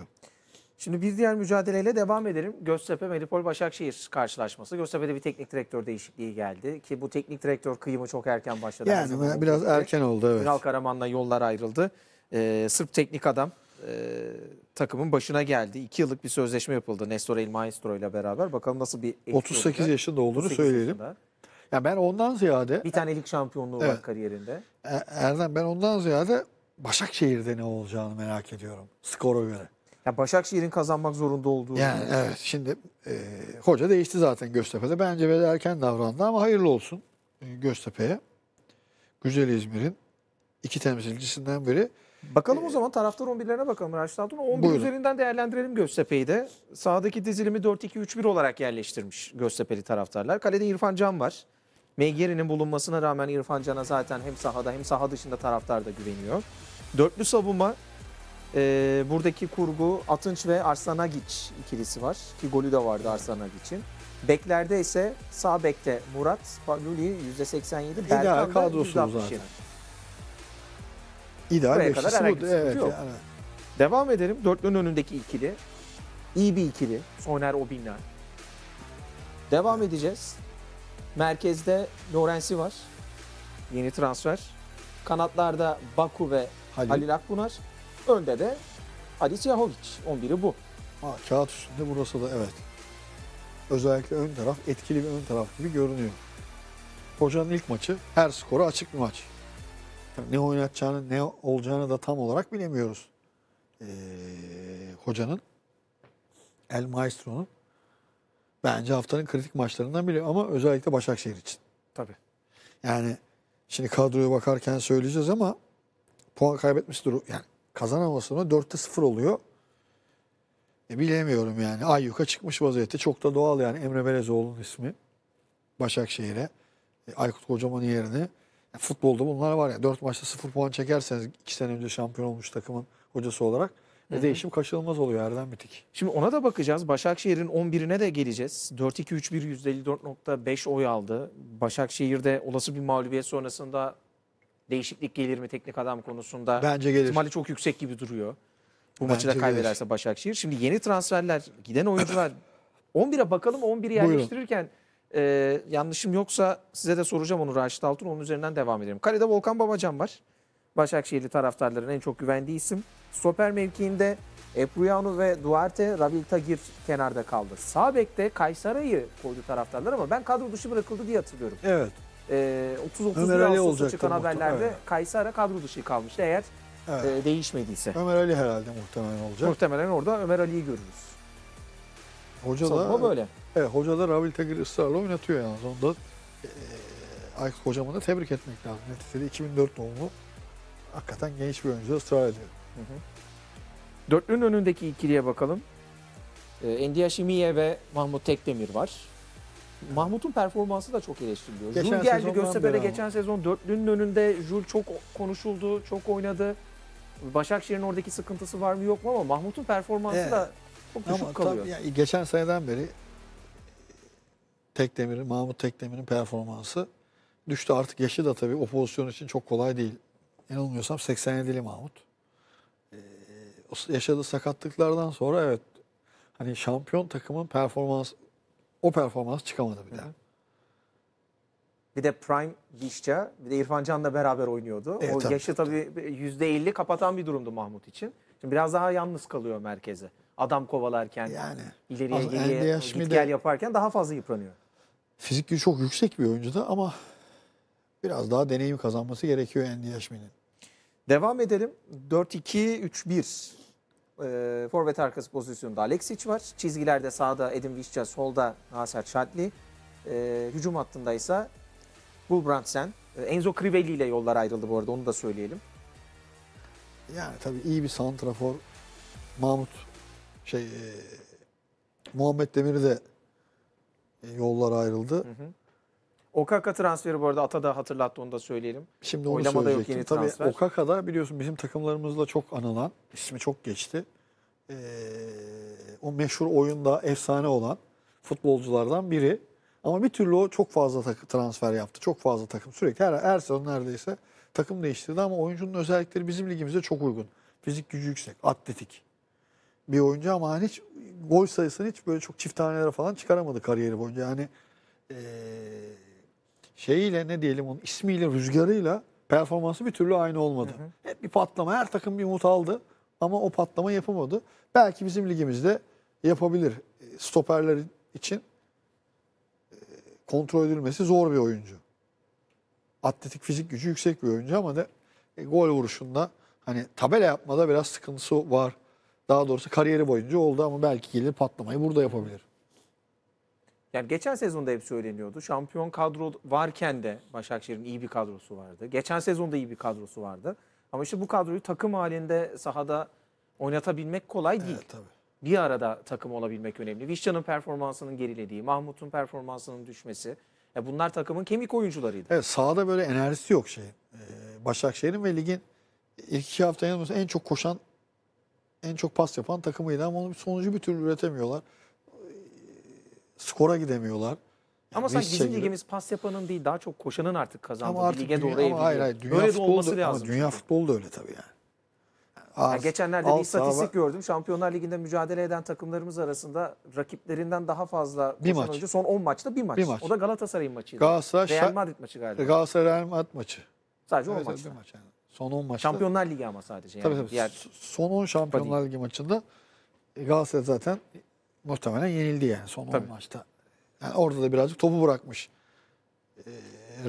S1: Şimdi bir diğer mücadeleyle devam edelim. Göztepe Medipol Başakşehir karşılaşması. Göztepe'de bir teknik direktör değişikliği geldi ki bu teknik direktör kıyımı çok erken başladı. Yani biraz oldu. erken oldu evet. Ünal Karaman'la yollar ayrıldı. Ee, Sırp teknik adam e, takımın başına geldi. İki yıllık bir sözleşme yapıldı Nestor El Maestro ile beraber. Bakalım nasıl bir 38 yaşında olduğunu söyleyelim. Ya
S2: yani ben ondan ziyade bir tane lig şampiyonluğu evet. var kariyerinde. E, Erdem ben ondan ziyade Başakşehir'de ne olacağını merak ediyorum skora göre. Ya Başakşehir'in kazanmak zorunda olduğu. Yani evet şimdi e, hoca değişti zaten Göztepe'de. Bence biraz erken davrandı ama hayırlı olsun e, Göztepe'ye. Güzel İzmir'in iki temsilcisinden biri. Bakalım o e, zaman taraftar 11'lerine bakalım Raşit Altun. 11 buyurun.
S1: üzerinden değerlendirelim Göztepe'yi de. Sağdaki dizilimi 4-2-3-1 olarak yerleştirmiş Göztepe'li taraftarlar. Kalede İrfan Can var. Megeri'nin bulunmasına rağmen İrfan Can'a zaten hem sahada hem saha dışında taraftar da güveniyor. Dörtlü savunma e, buradaki kurgu Atınç ve Arslanagiç ikilisi var. Ki golü de vardı Arslanagiç'in. Beklerde ise sağ bekte Murat, Luli %87, Berkan da %67. Zaten. İdeal Buraya kadar bir evet, yok. Yani. Devam edelim. Dörtlünün önündeki ikili. İyi bir ikili. Soner Obinler. Devam edeceğiz. Merkezde Lorenzi var. Yeni transfer. Kanatlarda Baku ve Halil, Halil Akbunar. Önde de
S2: Ali Cihahovic. 11'i bu. Ha, kağıt üstünde burası da evet. Özellikle ön taraf etkili bir ön taraf gibi görünüyor. Hocanın ilk maçı her skoru açık bir maç. ne oynatacağını ne olacağını da tam olarak bilemiyoruz. Ee, hocanın El Maestro'nun bence haftanın kritik maçlarından biri ama özellikle Başakşehir için. Tabii. Yani şimdi kadroya bakarken söyleyeceğiz ama puan kaybetmesi durum yani kazanamasına sonra 4'te 0 oluyor. E bilemiyorum yani. Ay Ayyuka çıkmış vaziyette. Çok da doğal yani Emre Belezoğlu'nun ismi. Başakşehir'e. E, Aykut Kocaman'ın yerini. Yani e, futbolda bunlar var ya. 4 maçta 0 puan çekerseniz 2 sene önce şampiyon olmuş takımın hocası olarak ve değişim kaçınılmaz oluyor Erdem Bitik. Şimdi ona da bakacağız. Başakşehir'in 11'ine de geleceğiz. 4-2-3-1
S1: %54.5 oy aldı. Başakşehir'de olası bir mağlubiyet sonrasında değişiklik gelir mi teknik adam konusunda? Bence gelir. İhtimali çok yüksek gibi duruyor. Bu Bence maçı da kaybederse gelir. Başakşehir. Şimdi yeni transferler, giden oyuncular 11'e bakalım 11'i yerleştirirken e, yanlışım yoksa size de soracağım onu Raşit Altun. Onun üzerinden devam edelim. Kalede Volkan Babacan var. Başakşehirli taraftarların en çok güvendiği isim. Stoper mevkiinde Epruyano ve Duarte, Ravil Tagir kenarda kaldı. Sağ bekte Kaysaray'ı koydu taraftarlar ama ben kadro dışı bırakıldı diye hatırlıyorum. Evet. Ee, 30-31 Ağustos'ta çıkan haberlerde evet. Kaysara kadro dışı kalmıştı eğer
S2: e, evet. e, değişmediyse. Ömer Ali herhalde muhtemelen olacak. Muhtemelen orada Ömer Ali'yi görürüz. Hoca Savunma da, böyle. Evet, hoca da Ravil Tagir ısrarla oynatıyor yalnız. Onda e, Aykut hocamı da tebrik etmek lazım. Neticede 2004 doğumlu hakikaten genç bir oyuncu ısrar ediyor. Dörtlünün önündeki
S1: ikiliye bakalım. E, ee, Ndiya Şimiye ve Mahmut Tekdemir var. Mahmut'un performansı da çok eleştiriliyor. Geçen Jul geldi Göztepe'de geçen sezon dörtlünün önünde Jul çok konuşuldu, çok oynadı. Başakşehir'in oradaki sıkıntısı var mı yok mu ama Mahmut'un performansı evet. da çok düşük ama kalıyor. yani
S2: geçen seneden beri Tekdemir'in, Mahmut Tekdemir'in performansı düştü. Artık yaşı da tabii o pozisyon için çok kolay değil yanılmıyorsam 87'li Mahmut. Ee, yaşadığı sakatlıklardan sonra evet hani şampiyon takımın performans o performans çıkamadı bir daha.
S1: Bir de Prime Vişça, bir de İrfan Can'la beraber oynuyordu. Evet, o tabii, yaşı tabii %50 kapatan bir durumdu Mahmut için. Şimdi biraz daha yalnız kalıyor merkeze. Adam kovalarken, yani, ileriye geriye git gel yaparken daha fazla yıpranıyor.
S2: Fizik çok yüksek bir oyuncu da ama biraz daha deneyim kazanması gerekiyor Andy Yashmin'in. Devam edelim. 4-2-3-1 e, ee,
S1: forvet arkası pozisyonunda Alexic var. Çizgilerde sağda Edin Vişça, solda Nasser Şadli. E, hücum hattında ise Gulbrandsen. E, Enzo Crivelli ile yollar ayrıldı bu arada onu da söyleyelim.
S2: Yani tabii iyi bir santrafor. Mahmut şey e, Muhammed Demir de e, yollar ayrıldı. Hı hı.
S1: Okaka transferi bu arada Ata da hatırlattı onu da söyleyelim. Şimdi onu Oylamada yok yeni Tabii transfer.
S2: Okaka da biliyorsun bizim takımlarımızla çok anılan, ismi çok geçti. Ee, o meşhur oyunda efsane olan futbolculardan biri. Ama bir türlü o çok fazla transfer yaptı. Çok fazla takım sürekli her, her sezon neredeyse takım değiştirdi ama oyuncunun özellikleri bizim ligimize çok uygun. Fizik gücü yüksek, atletik bir oyuncu ama hani hiç gol sayısını hiç böyle çok çift tanelere falan çıkaramadı kariyeri boyunca. Yani ee, şeyiyle ne diyelim onun ismiyle, rüzgarıyla performansı bir türlü aynı olmadı. Hı hı. Hep bir patlama. Her takım bir umut aldı ama o patlama yapamadı. Belki bizim ligimizde yapabilir. E, stoperler için e, kontrol edilmesi zor bir oyuncu. Atletik fizik gücü yüksek bir oyuncu ama de e, gol vuruşunda hani tabela yapmada biraz sıkıntısı var. Daha doğrusu kariyeri boyunca oldu ama belki gelir patlamayı burada yapabilir.
S1: Yani geçen sezonda hep söyleniyordu. Şampiyon kadro varken de Başakşehir'in iyi bir kadrosu vardı. Geçen sezonda iyi bir kadrosu vardı. Ama işte bu kadroyu takım halinde sahada oynatabilmek kolay değil. Evet, tabii. Bir arada takım olabilmek önemli. Vişcan'ın performansının gerilediği, Mahmut'un performansının düşmesi. Ya bunlar takımın kemik oyuncularıydı.
S2: Evet sahada böyle enerjisi yok şey. E, Başakşehir'in ve ligin ilk iki hafta en çok koşan, en çok pas yapan takımıydı. Ama onun sonucu bir türlü üretemiyorlar skora gidemiyorlar. Ama yani sanki bizim ligimiz
S1: pas yapanın değil daha çok koşanın artık kazandığı ama artık lige doğru evriliyor. Hayır hayır dünya Böyle futbolu da, lazım.
S2: Dünya futbolu da öyle tabii yani. Az, yani geçenlerde bir istatistik
S1: gördüm. Şampiyonlar Ligi'nde mücadele eden takımlarımız arasında rakiplerinden daha fazla bir maç. Oyuncu. Son 10 maçta bir maç. bir maç. O da Galatasaray'ın maçıydı. Galatasaray, Real Madrid maçı galiba. Galatasaray
S2: Real Madrid maçı.
S1: Sadece evet, maçta. Maç yani.
S2: Son 10 maçta. Şampiyonlar
S1: Ligi ama sadece. Yani. Tabii tabii. Diğer...
S2: Son 10 Şampiyonlar Ligi maçında e, Galatasaray zaten muhtemelen yenildi yani son Tabii. maçta. Yani orada da birazcık topu bırakmış e,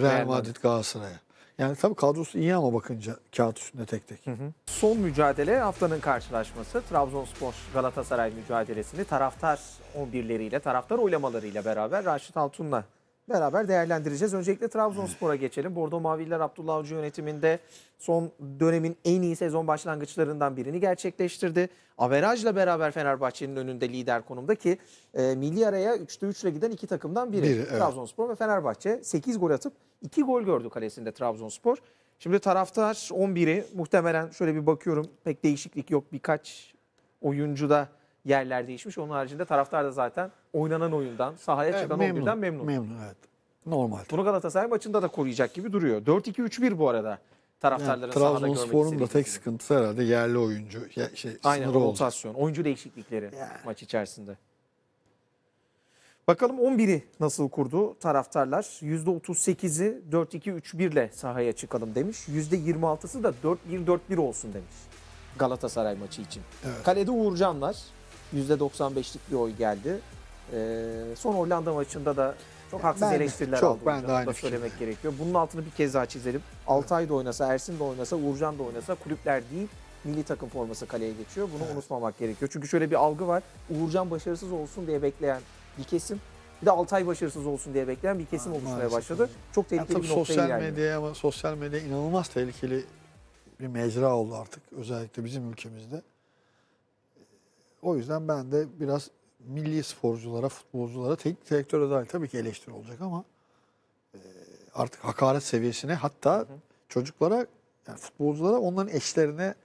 S2: Real, Real Madrid Galatasaray'a. Yani tabii kadrosu iyi ama bakınca kağıt üstünde tek tek. Hı hı.
S1: Son mücadele haftanın karşılaşması Trabzonspor Galatasaray mücadelesini taraftar 11'leriyle, taraftar oylamalarıyla beraber Raşit Altun'la beraber değerlendireceğiz. Öncelikle Trabzonspor'a geçelim. Bordo Maviller Abdullah Avcı yönetiminde son dönemin en iyi sezon başlangıçlarından birini gerçekleştirdi. Averajla beraber Fenerbahçe'nin önünde lider konumda ki e, milli araya 3'te 3 ile giden iki takımdan biri. biri evet. Trabzonspor ve Fenerbahçe 8 gol atıp 2 gol gördü kalesinde Trabzonspor. Şimdi taraftar 11'i muhtemelen şöyle bir bakıyorum pek değişiklik yok birkaç oyuncuda yerler değişmiş. Onun haricinde taraftar da zaten oynanan oyundan, sahaya çıkan memnun, 11'den memnun. Memnun evet. Normal. Bunu Galatasaray maçında da koruyacak gibi duruyor. 4-2-3-1 bu arada taraftarların yani, sahada görmek Trabzonspor'un da tek
S2: sıkıntısı herhalde yerli oyuncu ya, şey, Aynen, rotasyon,
S1: oldu. oyuncu değişiklikleri yani. maç içerisinde.
S2: Bakalım 11'i nasıl
S1: kurdu taraftarlar? %38'i 4-2-3-1 ile sahaya çıkalım demiş. %26'sı da 4-1-4-1 olsun demiş Galatasaray maçı için. Evet. Kalede Uğurcan var. %95'lik bir oy geldi. E, son Hollanda maçında da çok haksız ben, eleştiriler çok, aldı. Ben de aynı söylemek şey. gerekiyor. Bunun altını bir kez daha çizelim. Altay da oynasa, Ersin de oynasa, Uğurcan da oynasa kulüpler değil milli takım forması kaleye geçiyor. Bunu evet. unutmamak gerekiyor. Çünkü şöyle bir algı var. Uğurcan başarısız olsun diye bekleyen bir kesim bir de Altay başarısız olsun diye bekleyen bir kesim ha, oluşmaya başladı. Öyle. Çok tehlikeli yani bir noktaya sosyal geldi.
S2: Medyaya, sosyal medya inanılmaz tehlikeli bir mecra oldu artık özellikle bizim ülkemizde o yüzden ben de biraz milli sporculara, futbolculara teknik direktör adayı tabii ki eleştiri olacak ama e, artık hakaret seviyesine hatta hı hı. çocuklara yani futbolculara onların eşlerine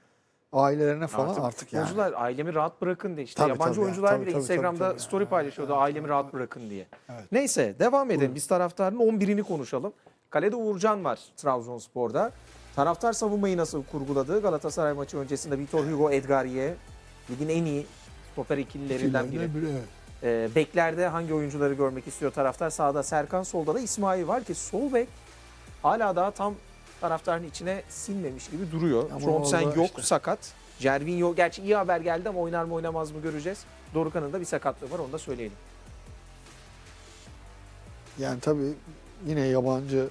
S2: ailelerine falan artık, artık futbolcular
S1: yani. ailemi rahat bırakın diye işte tabii, yabancı tabii, oyuncular tabii, bile tabii, Instagram'da tabii, tabii. story paylaşıyordu evet, ailemi rahat bırakın diye.
S2: Evet. Neyse devam
S1: edelim. Buyurun. Biz taraftarın 11'ini konuşalım. Kalede Uğurcan var Trabzonspor'da. Taraftar savunmayı nasıl kurguladı? Galatasaray maçı öncesinde Vitor Hugo Edgariye ligin en iyi stoper ikililerinden biri. biri evet. E, beklerde hangi oyuncuları görmek istiyor taraftar? Sağda Serkan, solda da İsmail var ki sol bek hala daha tam taraftarın içine sinmemiş gibi duruyor. Johnson yok, işte. sakat. Cervinho, gerçi iyi haber geldi ama oynar mı oynamaz mı göreceğiz. Dorukan'ın da bir sakatlığı var onu da söyleyelim.
S2: Yani tabii yine yabancı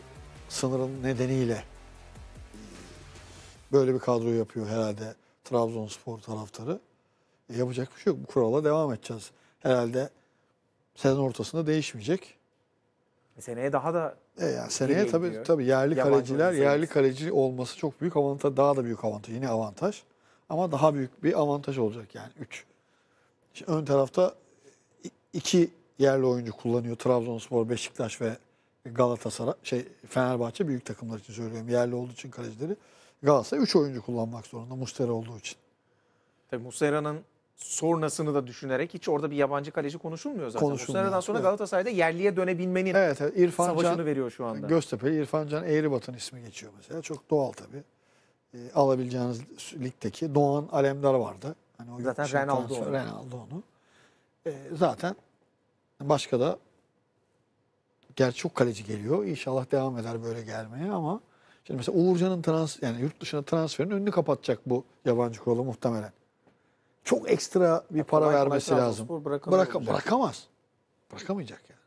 S2: sınırın nedeniyle böyle bir kadro yapıyor herhalde Trabzonspor taraftarı yapacak bir şey yok. Bu kurala devam edeceğiz. Herhalde sezon ortasında değişmeyecek.
S1: E, seneye daha da e yani seneye tabi tabi yerli Yabancı kaleciler, yerli
S2: kaleci olması çok büyük avantaj, daha da büyük avantaj. Yine avantaj ama daha büyük bir avantaj olacak yani 3. ön tarafta iki yerli oyuncu kullanıyor. Trabzonspor, Beşiktaş ve Galatasaray, şey Fenerbahçe büyük takımlar için söylüyorum. Yerli olduğu için kalecileri. Galatasaray 3 oyuncu kullanmak zorunda Mustera olduğu için.
S1: Tabii Mustera'nın sonrasını da düşünerek hiç orada bir yabancı kaleci konuşulmuyor zaten. Konuşulmuyor. Bu sonra evet. Galatasaray'da yerliye dönebilmenin
S2: evet, evet. İrfan savaşını Can, veriyor şu anda. Göztepe'li İrfan Can Eğribat'ın ismi geçiyor mesela. Çok doğal tabii. E, alabileceğiniz ligdeki Doğan Alemdar vardı. Hani o zaten Renaldo, Renaldo onu. E, zaten başka da gerçi çok kaleci geliyor. İnşallah devam eder böyle gelmeye ama şimdi mesela Uğurcan'ın trans yani yurt dışına transferinin önünü kapatacak bu yabancı kuralı muhtemelen çok ekstra bir para Bırakma, vermesi lazım. Bıraka, bırakamaz. Bırakamayacak yani.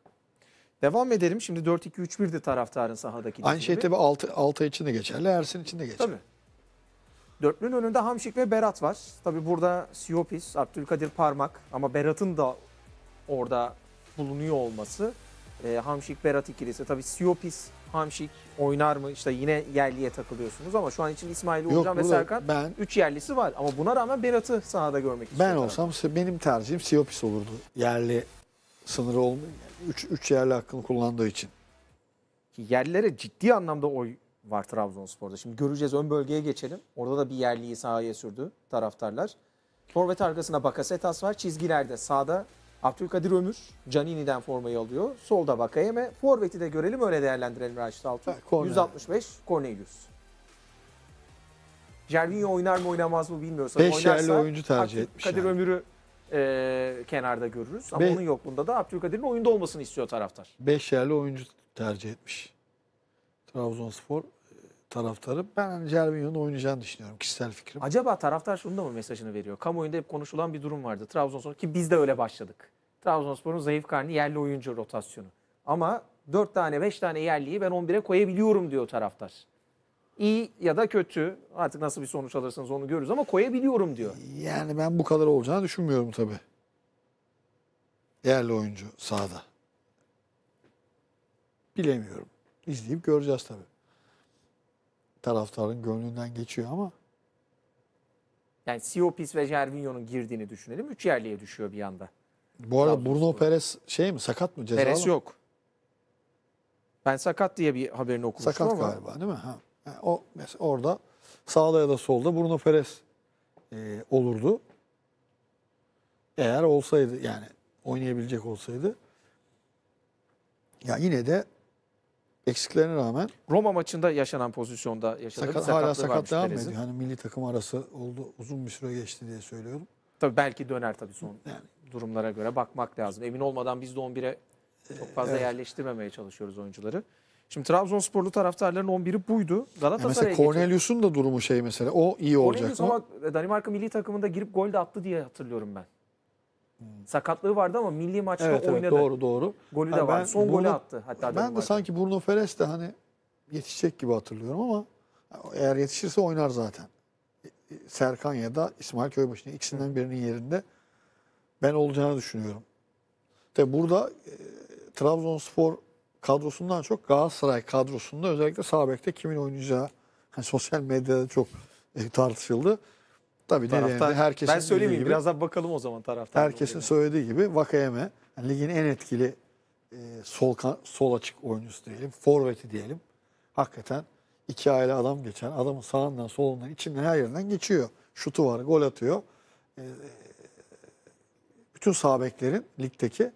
S2: Devam
S1: edelim. Şimdi 4-2-3-1 de taraftarın sahadaki. Aynı şey tabii
S2: altı, altı için de geçerli, Ersin için de geçerli.
S1: Tabii. Dörtlünün önünde Hamşik ve Berat var. Tabii burada Siopis, Abdülkadir Parmak ama Berat'ın da orada bulunuyor olması. E, Hamşik Berat ikilisi. Tabii Siopis Hamşik oynar mı? İşte yine yerliye takılıyorsunuz ama şu an için İsmail Yok, Uğurcan ve Serkan ben- üç yerlisi var. Ama buna rağmen Berat'ı sahada görmek istiyorum. Ben olsam
S2: se- benim tercihim Siopis olurdu. Yerli sınırı olmuyor. Üç, üç yerli hakkını kullandığı için. Ki yerlilere ciddi anlamda oy var Trabzonspor'da. Şimdi göreceğiz
S1: ön bölgeye geçelim. Orada da bir yerliyi sahaya sürdü taraftarlar. Forvet arkasına Bakasetas var. Çizgilerde sağda Abdülkadir Ömür Canini'den formayı alıyor. Solda Bakayeme. Forvet'i de görelim öyle değerlendirelim Raşit Altun. Ha, 165 Cornelius. Jervinho oynar mı oynamaz mı bilmiyorsa. Beş yerli oyuncu tercih etmiş. Kadir yani. Ömür'ü e, kenarda görürüz. Ama Be onun yokluğunda da Abdülkadir'in oyunda olmasını istiyor taraftar.
S2: Beş yerli oyuncu tercih etmiş. Trabzonspor e, taraftarı. Ben hani oynayacağını düşünüyorum. Kişisel fikrim.
S1: Acaba taraftar şunu da mı mesajını veriyor? Kamuoyunda hep konuşulan bir durum vardı. Trabzonspor ki biz de öyle başladık. Trabzonspor'un zayıf karnı yerli oyuncu rotasyonu. Ama 4 tane 5 tane yerliyi ben 11'e koyabiliyorum diyor taraftar. İyi ya da kötü artık nasıl bir sonuç alırsanız onu görürüz ama koyabiliyorum diyor.
S2: Yani ben bu kadar olacağını düşünmüyorum tabii. Yerli oyuncu sahada. Bilemiyorum. İzleyip göreceğiz tabii. Taraftarın gönlünden geçiyor ama.
S1: Yani Siopis ve Jervinho'nun girdiğini düşünelim. Üç yerliye düşüyor bir anda.
S2: Bu arada Bruno Perez şey mi sakat mı cezalı Perez yok.
S1: Ben sakat diye bir haberini okumuştum Sakat ama. galiba
S2: değil mi? Ha. o mesela orada sağda ya da solda Bruno Perez e, olurdu. Eğer olsaydı yani oynayabilecek olsaydı. Ya yine de eksiklerine rağmen
S1: Roma maçında yaşanan pozisyonda yaşanan sakat, hala sakat devam ediyor.
S2: Hani milli takım arası oldu uzun bir süre geçti diye söylüyorum. Tabii
S1: belki döner tabii son. Yani durumlara göre bakmak lazım. Emin olmadan biz de 11'e çok fazla evet. yerleştirmemeye çalışıyoruz oyuncuları. Şimdi Trabzonsporlu taraftarların 11'i buydu. Galatasaray'a Mesela
S2: Cornelius'un da durumu şey mesela. O iyi olacak Cornelius mı?
S1: ama Danimarka milli takımında girip gol de attı diye hatırlıyorum ben. Hmm. Sakatlığı vardı ama milli maçta evet, oynadı. Evet, doğru doğru. Golü de yani var. Son golü attı hatta Ben de
S2: sanki Bruno Feres de hani yetişecek gibi hatırlıyorum ama eğer yetişirse oynar zaten. E, e, Serkan ya da İsmail Köybaşı'nın ikisinden birinin yerinde ben olacağını düşünüyorum. Tabi burada e, Trabzonspor kadrosundan çok Galatasaray kadrosunda özellikle sağ bekte kimin oynayacağı hani sosyal medyada çok e, tartışıldı. Tabii taraftar, herkesin ben söyleyeyim gibi, biraz
S1: daha bakalım o zaman
S2: taraftar. Herkesin söylediği gibi Vakayeme yani ligin en etkili e, sol sol açık oyuncusu diyelim, forveti diyelim. Hakikaten iki aile adam geçen, adamın sağından solundan içinden her yerinden geçiyor. Şutu var, gol atıyor. E, bütün sağ beklerin ligdeki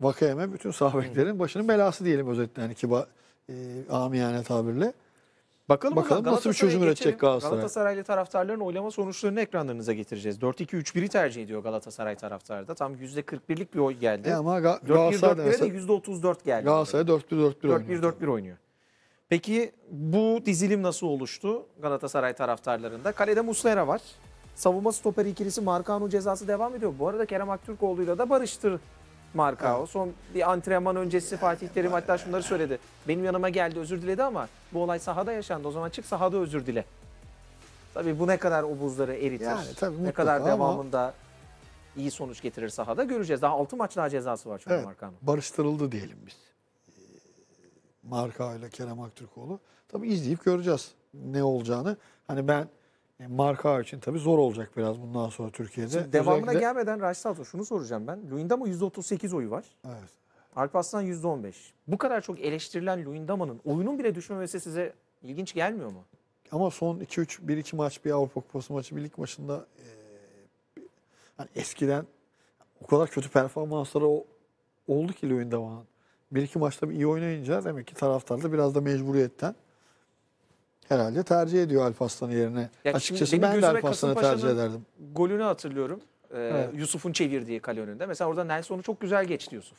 S2: Vakayeme bütün sağ başının belası diyelim özetle yani kiba, e, amiyane tabirle. Bakalım, Bakalım nasıl bir çözüm üretecek Galatasaray.
S1: Galatasaraylı taraftarların oylama sonuçlarını ekranlarınıza getireceğiz. 4-2-3-1'i tercih ediyor Galatasaray taraftarı da. Tam %41'lik bir oy geldi. E ama Ga 4-1-4-1'e de %34 geldi. Galatasaray 4-1-4-1 oynuyor. 4-1-4-1 oynuyor. Peki bu dizilim nasıl oluştu Galatasaray taraftarlarında? Kalede Muslera var savunma stoper ikilisi Markano cezası devam ediyor. Bu arada Kerem Aktürkoğlu'yla da barıştır Markao. Evet. Son bir antrenman öncesi yani, Fatih Terim hatta yani. şunları söyledi. Benim yanıma geldi özür diledi ama bu olay sahada yaşandı. O zaman çık sahada özür dile. Tabii bu ne kadar o buzları eritir. Yani, tabii, ne kadar ama... devamında iyi sonuç getirir sahada göreceğiz. Daha 6 maç daha cezası var çünkü evet,
S2: Markano. Barıştırıldı diyelim biz. Marka ile Kerem Aktürkoğlu. Tabii izleyip göreceğiz ne olacağını. Hani ben e, marka için tabii zor olacak biraz bundan sonra Türkiye'de. Şimdi devamına Özellikle...
S1: gelmeden Raştato şunu soracağım ben. Luyendama %38 oyu var. Evet. Alp Aslan %15. Bu kadar çok eleştirilen Luyendama'nın oyunun bile düşmemesi size ilginç gelmiyor mu?
S2: Ama son 2-3, 1-2 maç, bir Avrupa Kupası maçı, bir lig maçında e, hani eskiden o kadar kötü performansları o, oldu ki Luyendama'nın. Bir iki maçta bir iyi oynayınca demek ki taraftar da biraz da mecburiyetten herhalde tercih ediyor Alp Aslan'ı yerine. Yani Açıkçası ben de Alp Aslan'ı tercih ederdim.
S1: Golünü hatırlıyorum. Ee, evet. Yusuf'un çevirdiği kale önünde. Mesela orada Nelson'u çok güzel geçti Yusuf.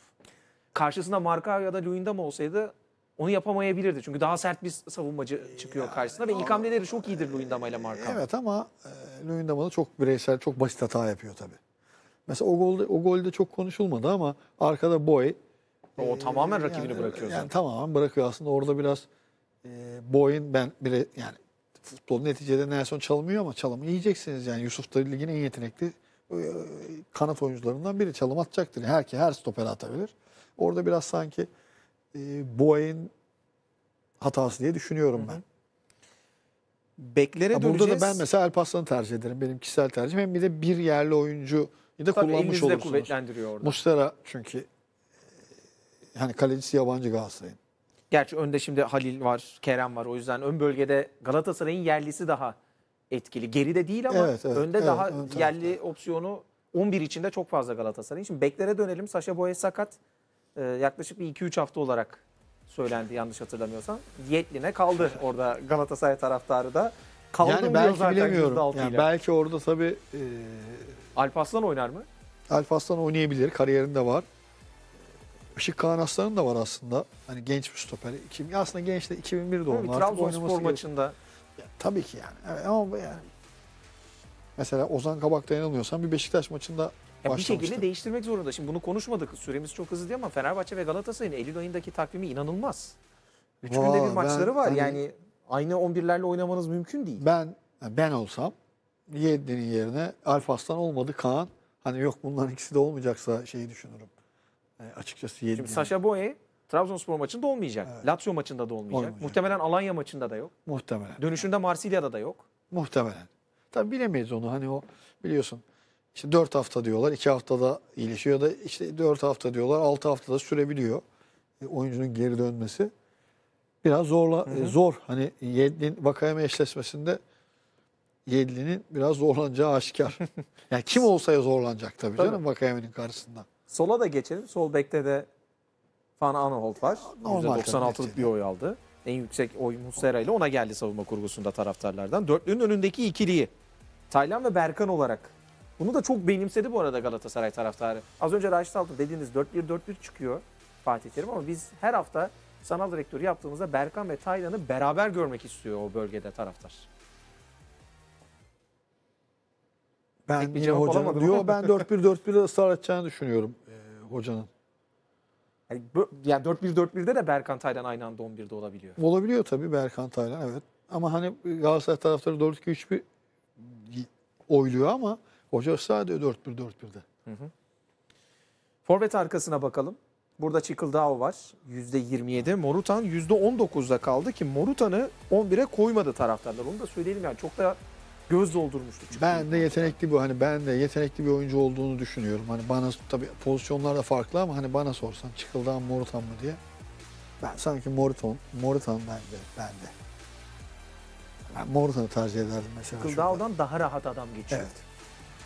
S1: Karşısında Marka ya da Luyenda olsaydı onu yapamayabilirdi. Çünkü daha sert bir savunmacı çıkıyor karşısına ve ilk hamleleri çok iyidir Luyendama ile Marka. Evet
S2: ama e, Luyendama da çok bireysel, çok basit hata yapıyor tabii. Mesela o golde, o golde çok konuşulmadı ama arkada Boy. O tamamen e, rakibini yani, bırakıyor zaten. Yani tamamen bırakıyor aslında orada biraz e, ben bile yani futbol neticede Nelson çalmıyor ama çalımı yiyeceksiniz. Yani Yusuf da ligin en yetenekli e, kanat oyuncularından biri. Çalım atacaktır. Her, her stoper atabilir. Orada biraz sanki e, Boy'un hatası diye düşünüyorum ben. Beklere ya döneceğiz. Burada da ben mesela Alparslan'ı tercih ederim. Benim kişisel tercihim. Hem bir de bir yerli oyuncu da kullanmış olursunuz.
S1: kuvvetlendiriyor orada.
S2: Mustera çünkü e, yani kalecisi yabancı Galatasaray'ın.
S1: Gerçi önde şimdi Halil var, Kerem var. O yüzden ön bölgede Galatasaray'ın yerlisi daha etkili. Geride değil ama evet, evet, önde evet, daha evet, yerli evet. opsiyonu 11 içinde çok fazla Galatasaray Şimdi beklere dönelim. Saşa Boye sakat. Ee, yaklaşık bir 2-3 hafta olarak söylendi yanlış hatırlamıyorsam. Yetlin'e kaldı orada Galatasaray taraftarı da. Kaldı yani belki zaten bilemiyorum. Yani ile. belki
S2: orada tabii... E... Alp oynar mı? Alp oynayabilir. Kariyerinde var. Işık Kağan Aslan'ın da var aslında. Hani genç bir stoper. Kim, aslında genç de 2001 doğumlu. Trabzonspor maçında. Ya, tabii ki yani. Evet, ama yani. Mesela Ozan Kabak'ta yanılmıyorsan bir Beşiktaş maçında ya bir şekilde
S1: değiştirmek zorunda. Şimdi bunu konuşmadık. Süremiz çok hızlı diye ama Fenerbahçe ve Galatasaray'ın Eylül ayındaki takvimi inanılmaz.
S2: Üç Vallahi günde bir maçları ben, var. Hani, yani aynı 11'lerle oynamanız mümkün değil. Ben ben olsam Yedlin'in yerine Alfas'tan olmadı Kaan. Hani yok bunların ikisi de olmayacaksa şeyi düşünürüm. E, açıkçası yedim. Şimdi Sasha
S1: Boye Trabzonspor maçında olmayacak. Evet. Lazio maçında da olmayacak. olmayacak. Muhtemelen Alanya maçında da yok. Muhtemelen. Dönüşünde Marsilya'da da yok.
S2: Muhtemelen. Tabii bilemeyiz onu. Hani o biliyorsun işte 4 hafta diyorlar, 2 haftada iyileşiyor da işte 4 hafta diyorlar, 6 haftada sürebiliyor. E, oyuncunun geri dönmesi biraz zorla hı e, hı. zor. Hani Yedlin Vakayeme eşleşmesinde Yedlin'in biraz zorlanacağı aşikar. yani kim olsaya zorlanacak tabii, tabii. canım Vakayeme'nin karşısında. Sola da geçelim. Sol
S1: bekte de Van Aanholt var. Normal %96'lık bir oy aldı. En yüksek oy Muslera ile ona geldi savunma kurgusunda taraftarlardan. Dörtlünün önündeki ikiliyi Taylan ve Berkan olarak. Bunu da çok benimsedi bu arada Galatasaray taraftarı. Az önce Raşit Altın dediğiniz 4-1-4-1 çıkıyor Fatih Terim ama biz her hafta sanal direktörü yaptığımızda Berkan ve Taylan'ı beraber görmek istiyor o bölgede taraftar.
S2: Ben bir cevap hocanın, diyor. ben 4-1-4-1'de ısrar edeceğini düşünüyorum e, hocanın.
S1: Yani, 4-1-4-1'de de Berkan Taylan aynı anda 11'de olabiliyor.
S2: Olabiliyor tabii Berkan Taylan evet. Ama hani Galatasaray taraftarı 4-2-3-1 oyluyor ama hoca ısrar ediyor 4-1-4-1'de. Hı hı. Forvet arkasına bakalım.
S1: Burada Çikıldao var. %27. Morutan %19'da kaldı ki Morutan'ı 11'e koymadı taraftarlar. Onu da söyleyelim yani. Çok da
S2: göz doldurmuştu. Ben de yetenekli bu hani ben de yetenekli bir oyuncu olduğunu düşünüyorum. Hani bana tabii pozisyonlar da farklı ama hani bana sorsan Çıkıldan Morutan mı diye. Ben sanki Moriton Morutan bende, bende. Ben Morutan'ı tercih ederdim mesela. Çıkıldağ'dan
S1: daha rahat adam geçiyor. Evet.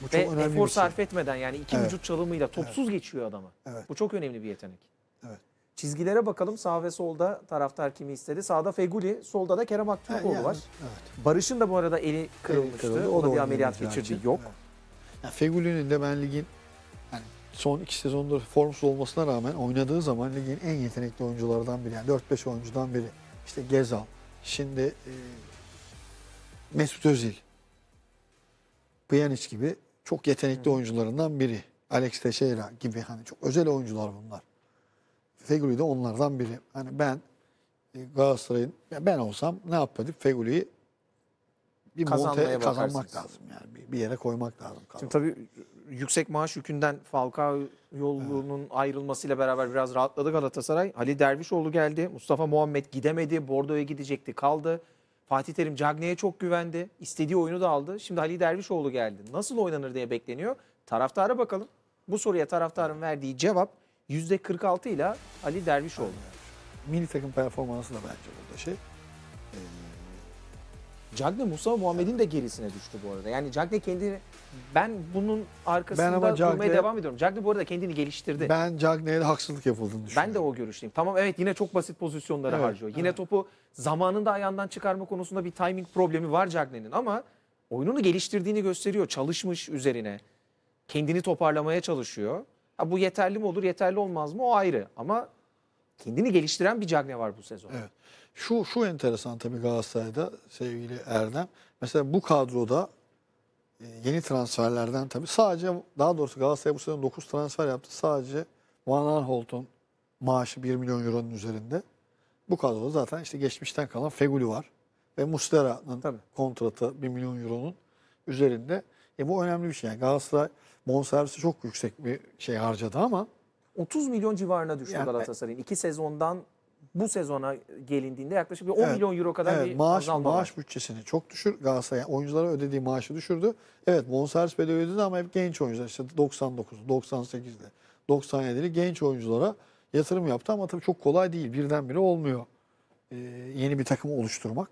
S2: Bu çok Ve önemli efor şey. sarf
S1: etmeden yani iki evet. vücut çalımıyla topsuz evet. geçiyor adamı. Evet. Bu çok önemli bir yetenek. Evet. Çizgilere bakalım. Sağ ve solda taraftar kimi istedi. Sağda Feguli, solda da Kerem Aktürkoğlu yani, var.
S2: Evet. Barış'ın da bu arada eli kırılmıştı. Eli kırıldı, o, o da bir ameliyat geçirdi. Için. Yok. Evet. Yani Feguli'nin de ben ligin yani son iki sezondur formsuz olmasına rağmen oynadığı zaman ligin en yetenekli oyunculardan biri. Yani 4-5 oyuncudan biri. İşte Gezal, şimdi e, Mesut Özil, Pjanic gibi çok yetenekli Hı. oyuncularından biri. Alex Teixeira gibi hani çok özel oyuncular bunlar. Feguli de onlardan biri. Hani ben e, Galatasaray'ın ben olsam ne yapardım? Feguli'yi bir monte kazanmak lazım yani. Bir, yere koymak lazım. Kazanmak. Şimdi tabii
S1: yüksek maaş yükünden Falcao yolunun evet. ayrılmasıyla beraber biraz rahatladı Galatasaray. Ali Dervişoğlu geldi. Mustafa Muhammed gidemedi. Bordo'ya gidecekti. Kaldı. Fatih Terim Cagney'e çok güvendi. İstediği oyunu da aldı. Şimdi Ali Dervişoğlu geldi. Nasıl oynanır diye bekleniyor. Taraftara bakalım. Bu soruya taraftarın verdiği cevap %46 ile Ali Dervişoğlu. Aynen.
S2: Milli takım performansı da bence burada şey. Ee,
S1: Cagne Musa Muhammed'in de gerisine düştü bu arada. Yani Cagney kendini ben bunun arkasında ben Cagne, durmaya devam ediyorum. Cagney bu arada kendini geliştirdi. Ben
S2: Cagne'ye de haksızlık yapıldığını
S1: düşünüyorum. Ben de o görüşteyim. Tamam evet yine çok basit pozisyonlara evet, harcıyor. Yine evet. topu zamanında ayağından çıkarma konusunda bir timing problemi var Cagne'nin ama oyununu geliştirdiğini gösteriyor. Çalışmış üzerine. Kendini toparlamaya çalışıyor. Ha, bu yeterli mi olur, yeterli olmaz mı
S2: o ayrı. Ama kendini geliştiren bir Cagne var bu sezon. Evet. Şu, şu enteresan tabii Galatasaray'da sevgili Erdem. Mesela bu kadroda e, yeni transferlerden tabii sadece daha doğrusu Galatasaray bu sezon 9 transfer yaptı. Sadece Van Aanholt'un maaşı 1 milyon euronun üzerinde. Bu kadroda zaten işte geçmişten kalan Feguli var. Ve Mustera'nın kontratı 1 milyon euronun üzerinde. E bu önemli bir şey. Yani Galatasaray bonservisi çok yüksek bir şey harcadı ama 30 milyon civarına düştü yani, Galatasaray'ın.
S1: İki sezondan bu sezona gelindiğinde yaklaşık bir 10 evet, milyon euro kadar evet, bir maaş, azalma Maaş
S2: var. bütçesini çok düşür Galatasaray. Yani oyunculara ödediği maaşı düşürdü. Evet bonservis bedeli ödedi ama hep genç oyuncular. işte 99, 98'de, 97'li genç oyunculara yatırım yaptı ama tabii çok kolay değil. Birdenbire olmuyor. Ee, yeni bir takım oluşturmak.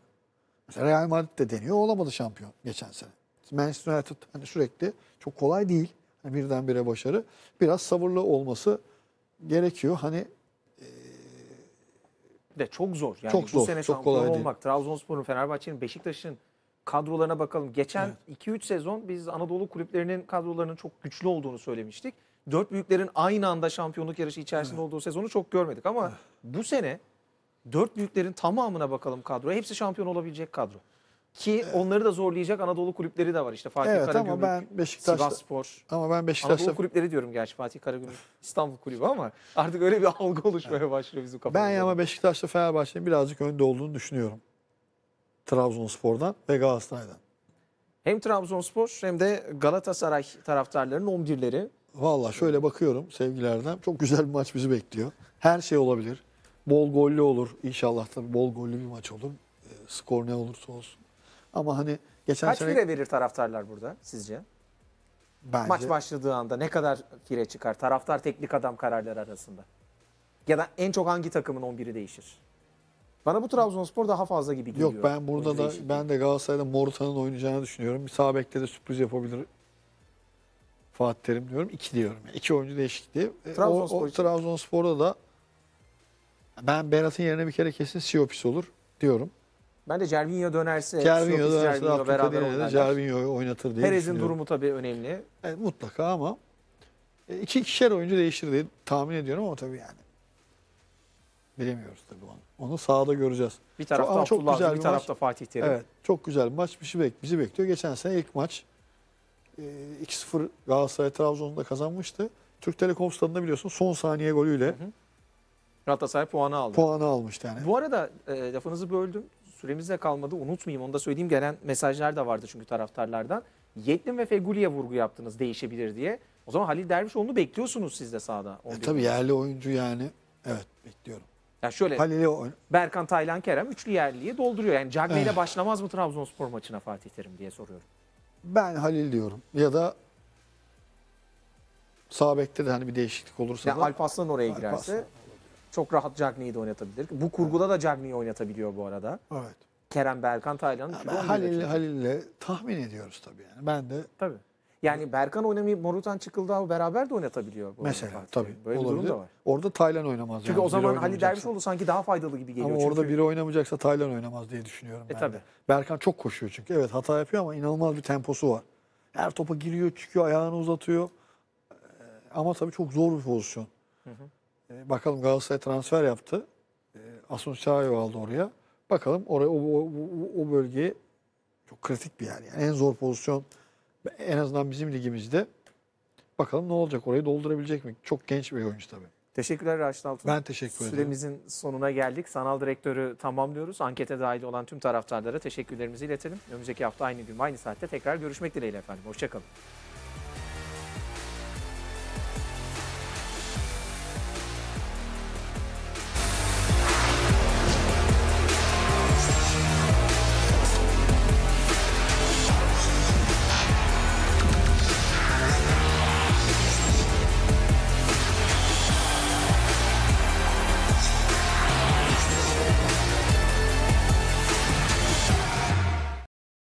S2: Mesela Real Madrid de deniyor. Olamadı şampiyon geçen sene. Manchester United hani sürekli çok kolay değil birdenbire başarı. Biraz savurlu olması gerekiyor. Hani
S1: e, de çok zor. Yani çok bu sene çok şampiyon kolay olmak, değil. Trabzonspor'un, Fenerbahçe'nin, Beşiktaş'ın kadrolarına bakalım. Geçen 2-3 evet. sezon biz Anadolu kulüplerinin kadrolarının çok güçlü olduğunu söylemiştik. Dört büyüklerin aynı anda şampiyonluk yarışı içerisinde evet. olduğu sezonu çok görmedik ama evet. bu sene dört büyüklerin tamamına bakalım kadro Hepsi şampiyon olabilecek kadro. Ki onları da zorlayacak Anadolu kulüpleri de var. işte Fatih evet, Karagümrük, ama ben Beşiktaş'ta, Sivaspor.
S2: Ama ben Beşiktaş'ta... Anadolu
S1: kulüpleri diyorum gerçi Fatih Karagümrük, İstanbul kulübü ama artık öyle bir algı oluşmaya başlıyor bizim kafamızda. Ben ama
S2: Beşiktaş'ta Fenerbahçe'nin birazcık önde olduğunu düşünüyorum. Trabzonspor'dan ve Galatasaray'dan.
S1: Hem Trabzonspor hem
S2: de Galatasaray
S1: taraftarlarının
S2: 11'leri. Valla şöyle bakıyorum sevgilerden. Çok güzel bir maç bizi bekliyor. Her şey olabilir. Bol gollü olur. inşallah tabii bol gollü bir maç olur. E, skor ne olursa olsun. Ama hani geçen Kaç sene... fire
S1: verir taraftarlar burada sizce? Bence... Maç başladığı anda ne kadar fire çıkar taraftar teknik adam kararları arasında? Ya da en çok hangi takımın 11'i değişir? Bana bu Trabzonspor daha fazla gibi geliyor. Yok ben burada da değişikliği.
S2: ben de Galatasaray'da Morutan'ın oynayacağını düşünüyorum. Bir sağ bekte de sürpriz yapabilir Fatih Terim diyorum. İki diyorum. Yani iki oyuncu değişikliği. E, Trabzonspor o, o, Trabzonspor'da da ben Berat'ın yerine bir kere kesin Siopis olur diyorum. Ben de Cervinho dönerse, Cervinho dönerse Cervinho beraber oynarlar. Cervinho'yu oynatır diye Perez'in durumu tabii önemli. E, mutlaka ama e, iki kişiler oyuncu değiştir diye tahmin ediyorum ama tabii yani. Bilemiyoruz tabii onu. Onu sahada göreceğiz. Bir tarafta çok, çok güzel bir, bir tarafta maç. Fatih Terim. Evet, çok güzel bir maç bizi, bek bizi bekliyor. Geçen sene ilk maç e, 2-0 Galatasaray Trabzon'da kazanmıştı. Türk Telekom stadında biliyorsun son saniye golüyle hı hı.
S1: Galatasaray puanı aldı. Puanı
S2: almıştı yani.
S1: Bu arada e, lafınızı böldüm süremiz de kalmadı unutmayayım onu da söyleyeyim gelen mesajlar da vardı çünkü taraftarlardan. Yetlim ve Feguli'ye vurgu yaptınız değişebilir diye. O zaman Halil Dervişoğlu'nu bekliyorsunuz siz de sahada. E, tabii
S2: yerli oyuncu yani. Evet
S1: bekliyorum. Ya şöyle Halil'i oyn- Berkan Taylan Kerem üçlü yerliye dolduruyor.
S2: Yani Cagne ile
S1: başlamaz mı Trabzonspor maçına Fatih Terim diye soruyorum.
S2: Ben Halil diyorum. Ya da sağ bekte de hani bir değişiklik olursa Yani da Alp Aslan oraya Alp girerse Aslan. Çok
S1: rahat Cagney'i de oynatabilir. Bu kurguda da Cagney'i oynatabiliyor bu arada. Evet. Kerem Berkan Taylan. Halil
S2: Halil'le tahmin ediyoruz tabii yani. Ben de tabii.
S1: Yani Berkan oynamayı Morutan Çıkıldağ'ı beraber de oynatabiliyor. Bu Mesela oynamak. tabii. Böyle olabilir. bir durum da var.
S2: Orada Taylan oynamaz. Çünkü yani, o zaman Halil
S1: Dervişoğlu sanki daha faydalı gibi geliyor. Ama çünkü... orada
S2: biri oynamayacaksa Taylan oynamaz diye düşünüyorum e, ben. Tabii. Berkan çok koşuyor çünkü. Evet hata yapıyor ama inanılmaz bir temposu var. Her topa giriyor, çıkıyor, ayağını uzatıyor. Ee, ama tabii çok zor bir pozisyon. Hı hı. E, bakalım Galatasaray transfer yaptı. E, Asun Çağayo aldı oraya. Bakalım oraya o, o, o, o bölge çok kritik bir yer. Yani en zor pozisyon en azından bizim ligimizde. Bakalım ne olacak? Orayı doldurabilecek mi? Çok genç bir oyuncu tabii. Teşekkürler Raşit Altun. Ben teşekkür ederim. Süremizin
S1: sonuna geldik. Sanal direktörü tamamlıyoruz. Ankete dahil olan tüm taraftarlara teşekkürlerimizi iletelim. Önümüzdeki hafta aynı gün aynı saatte tekrar görüşmek dileğiyle efendim. Hoşçakalın.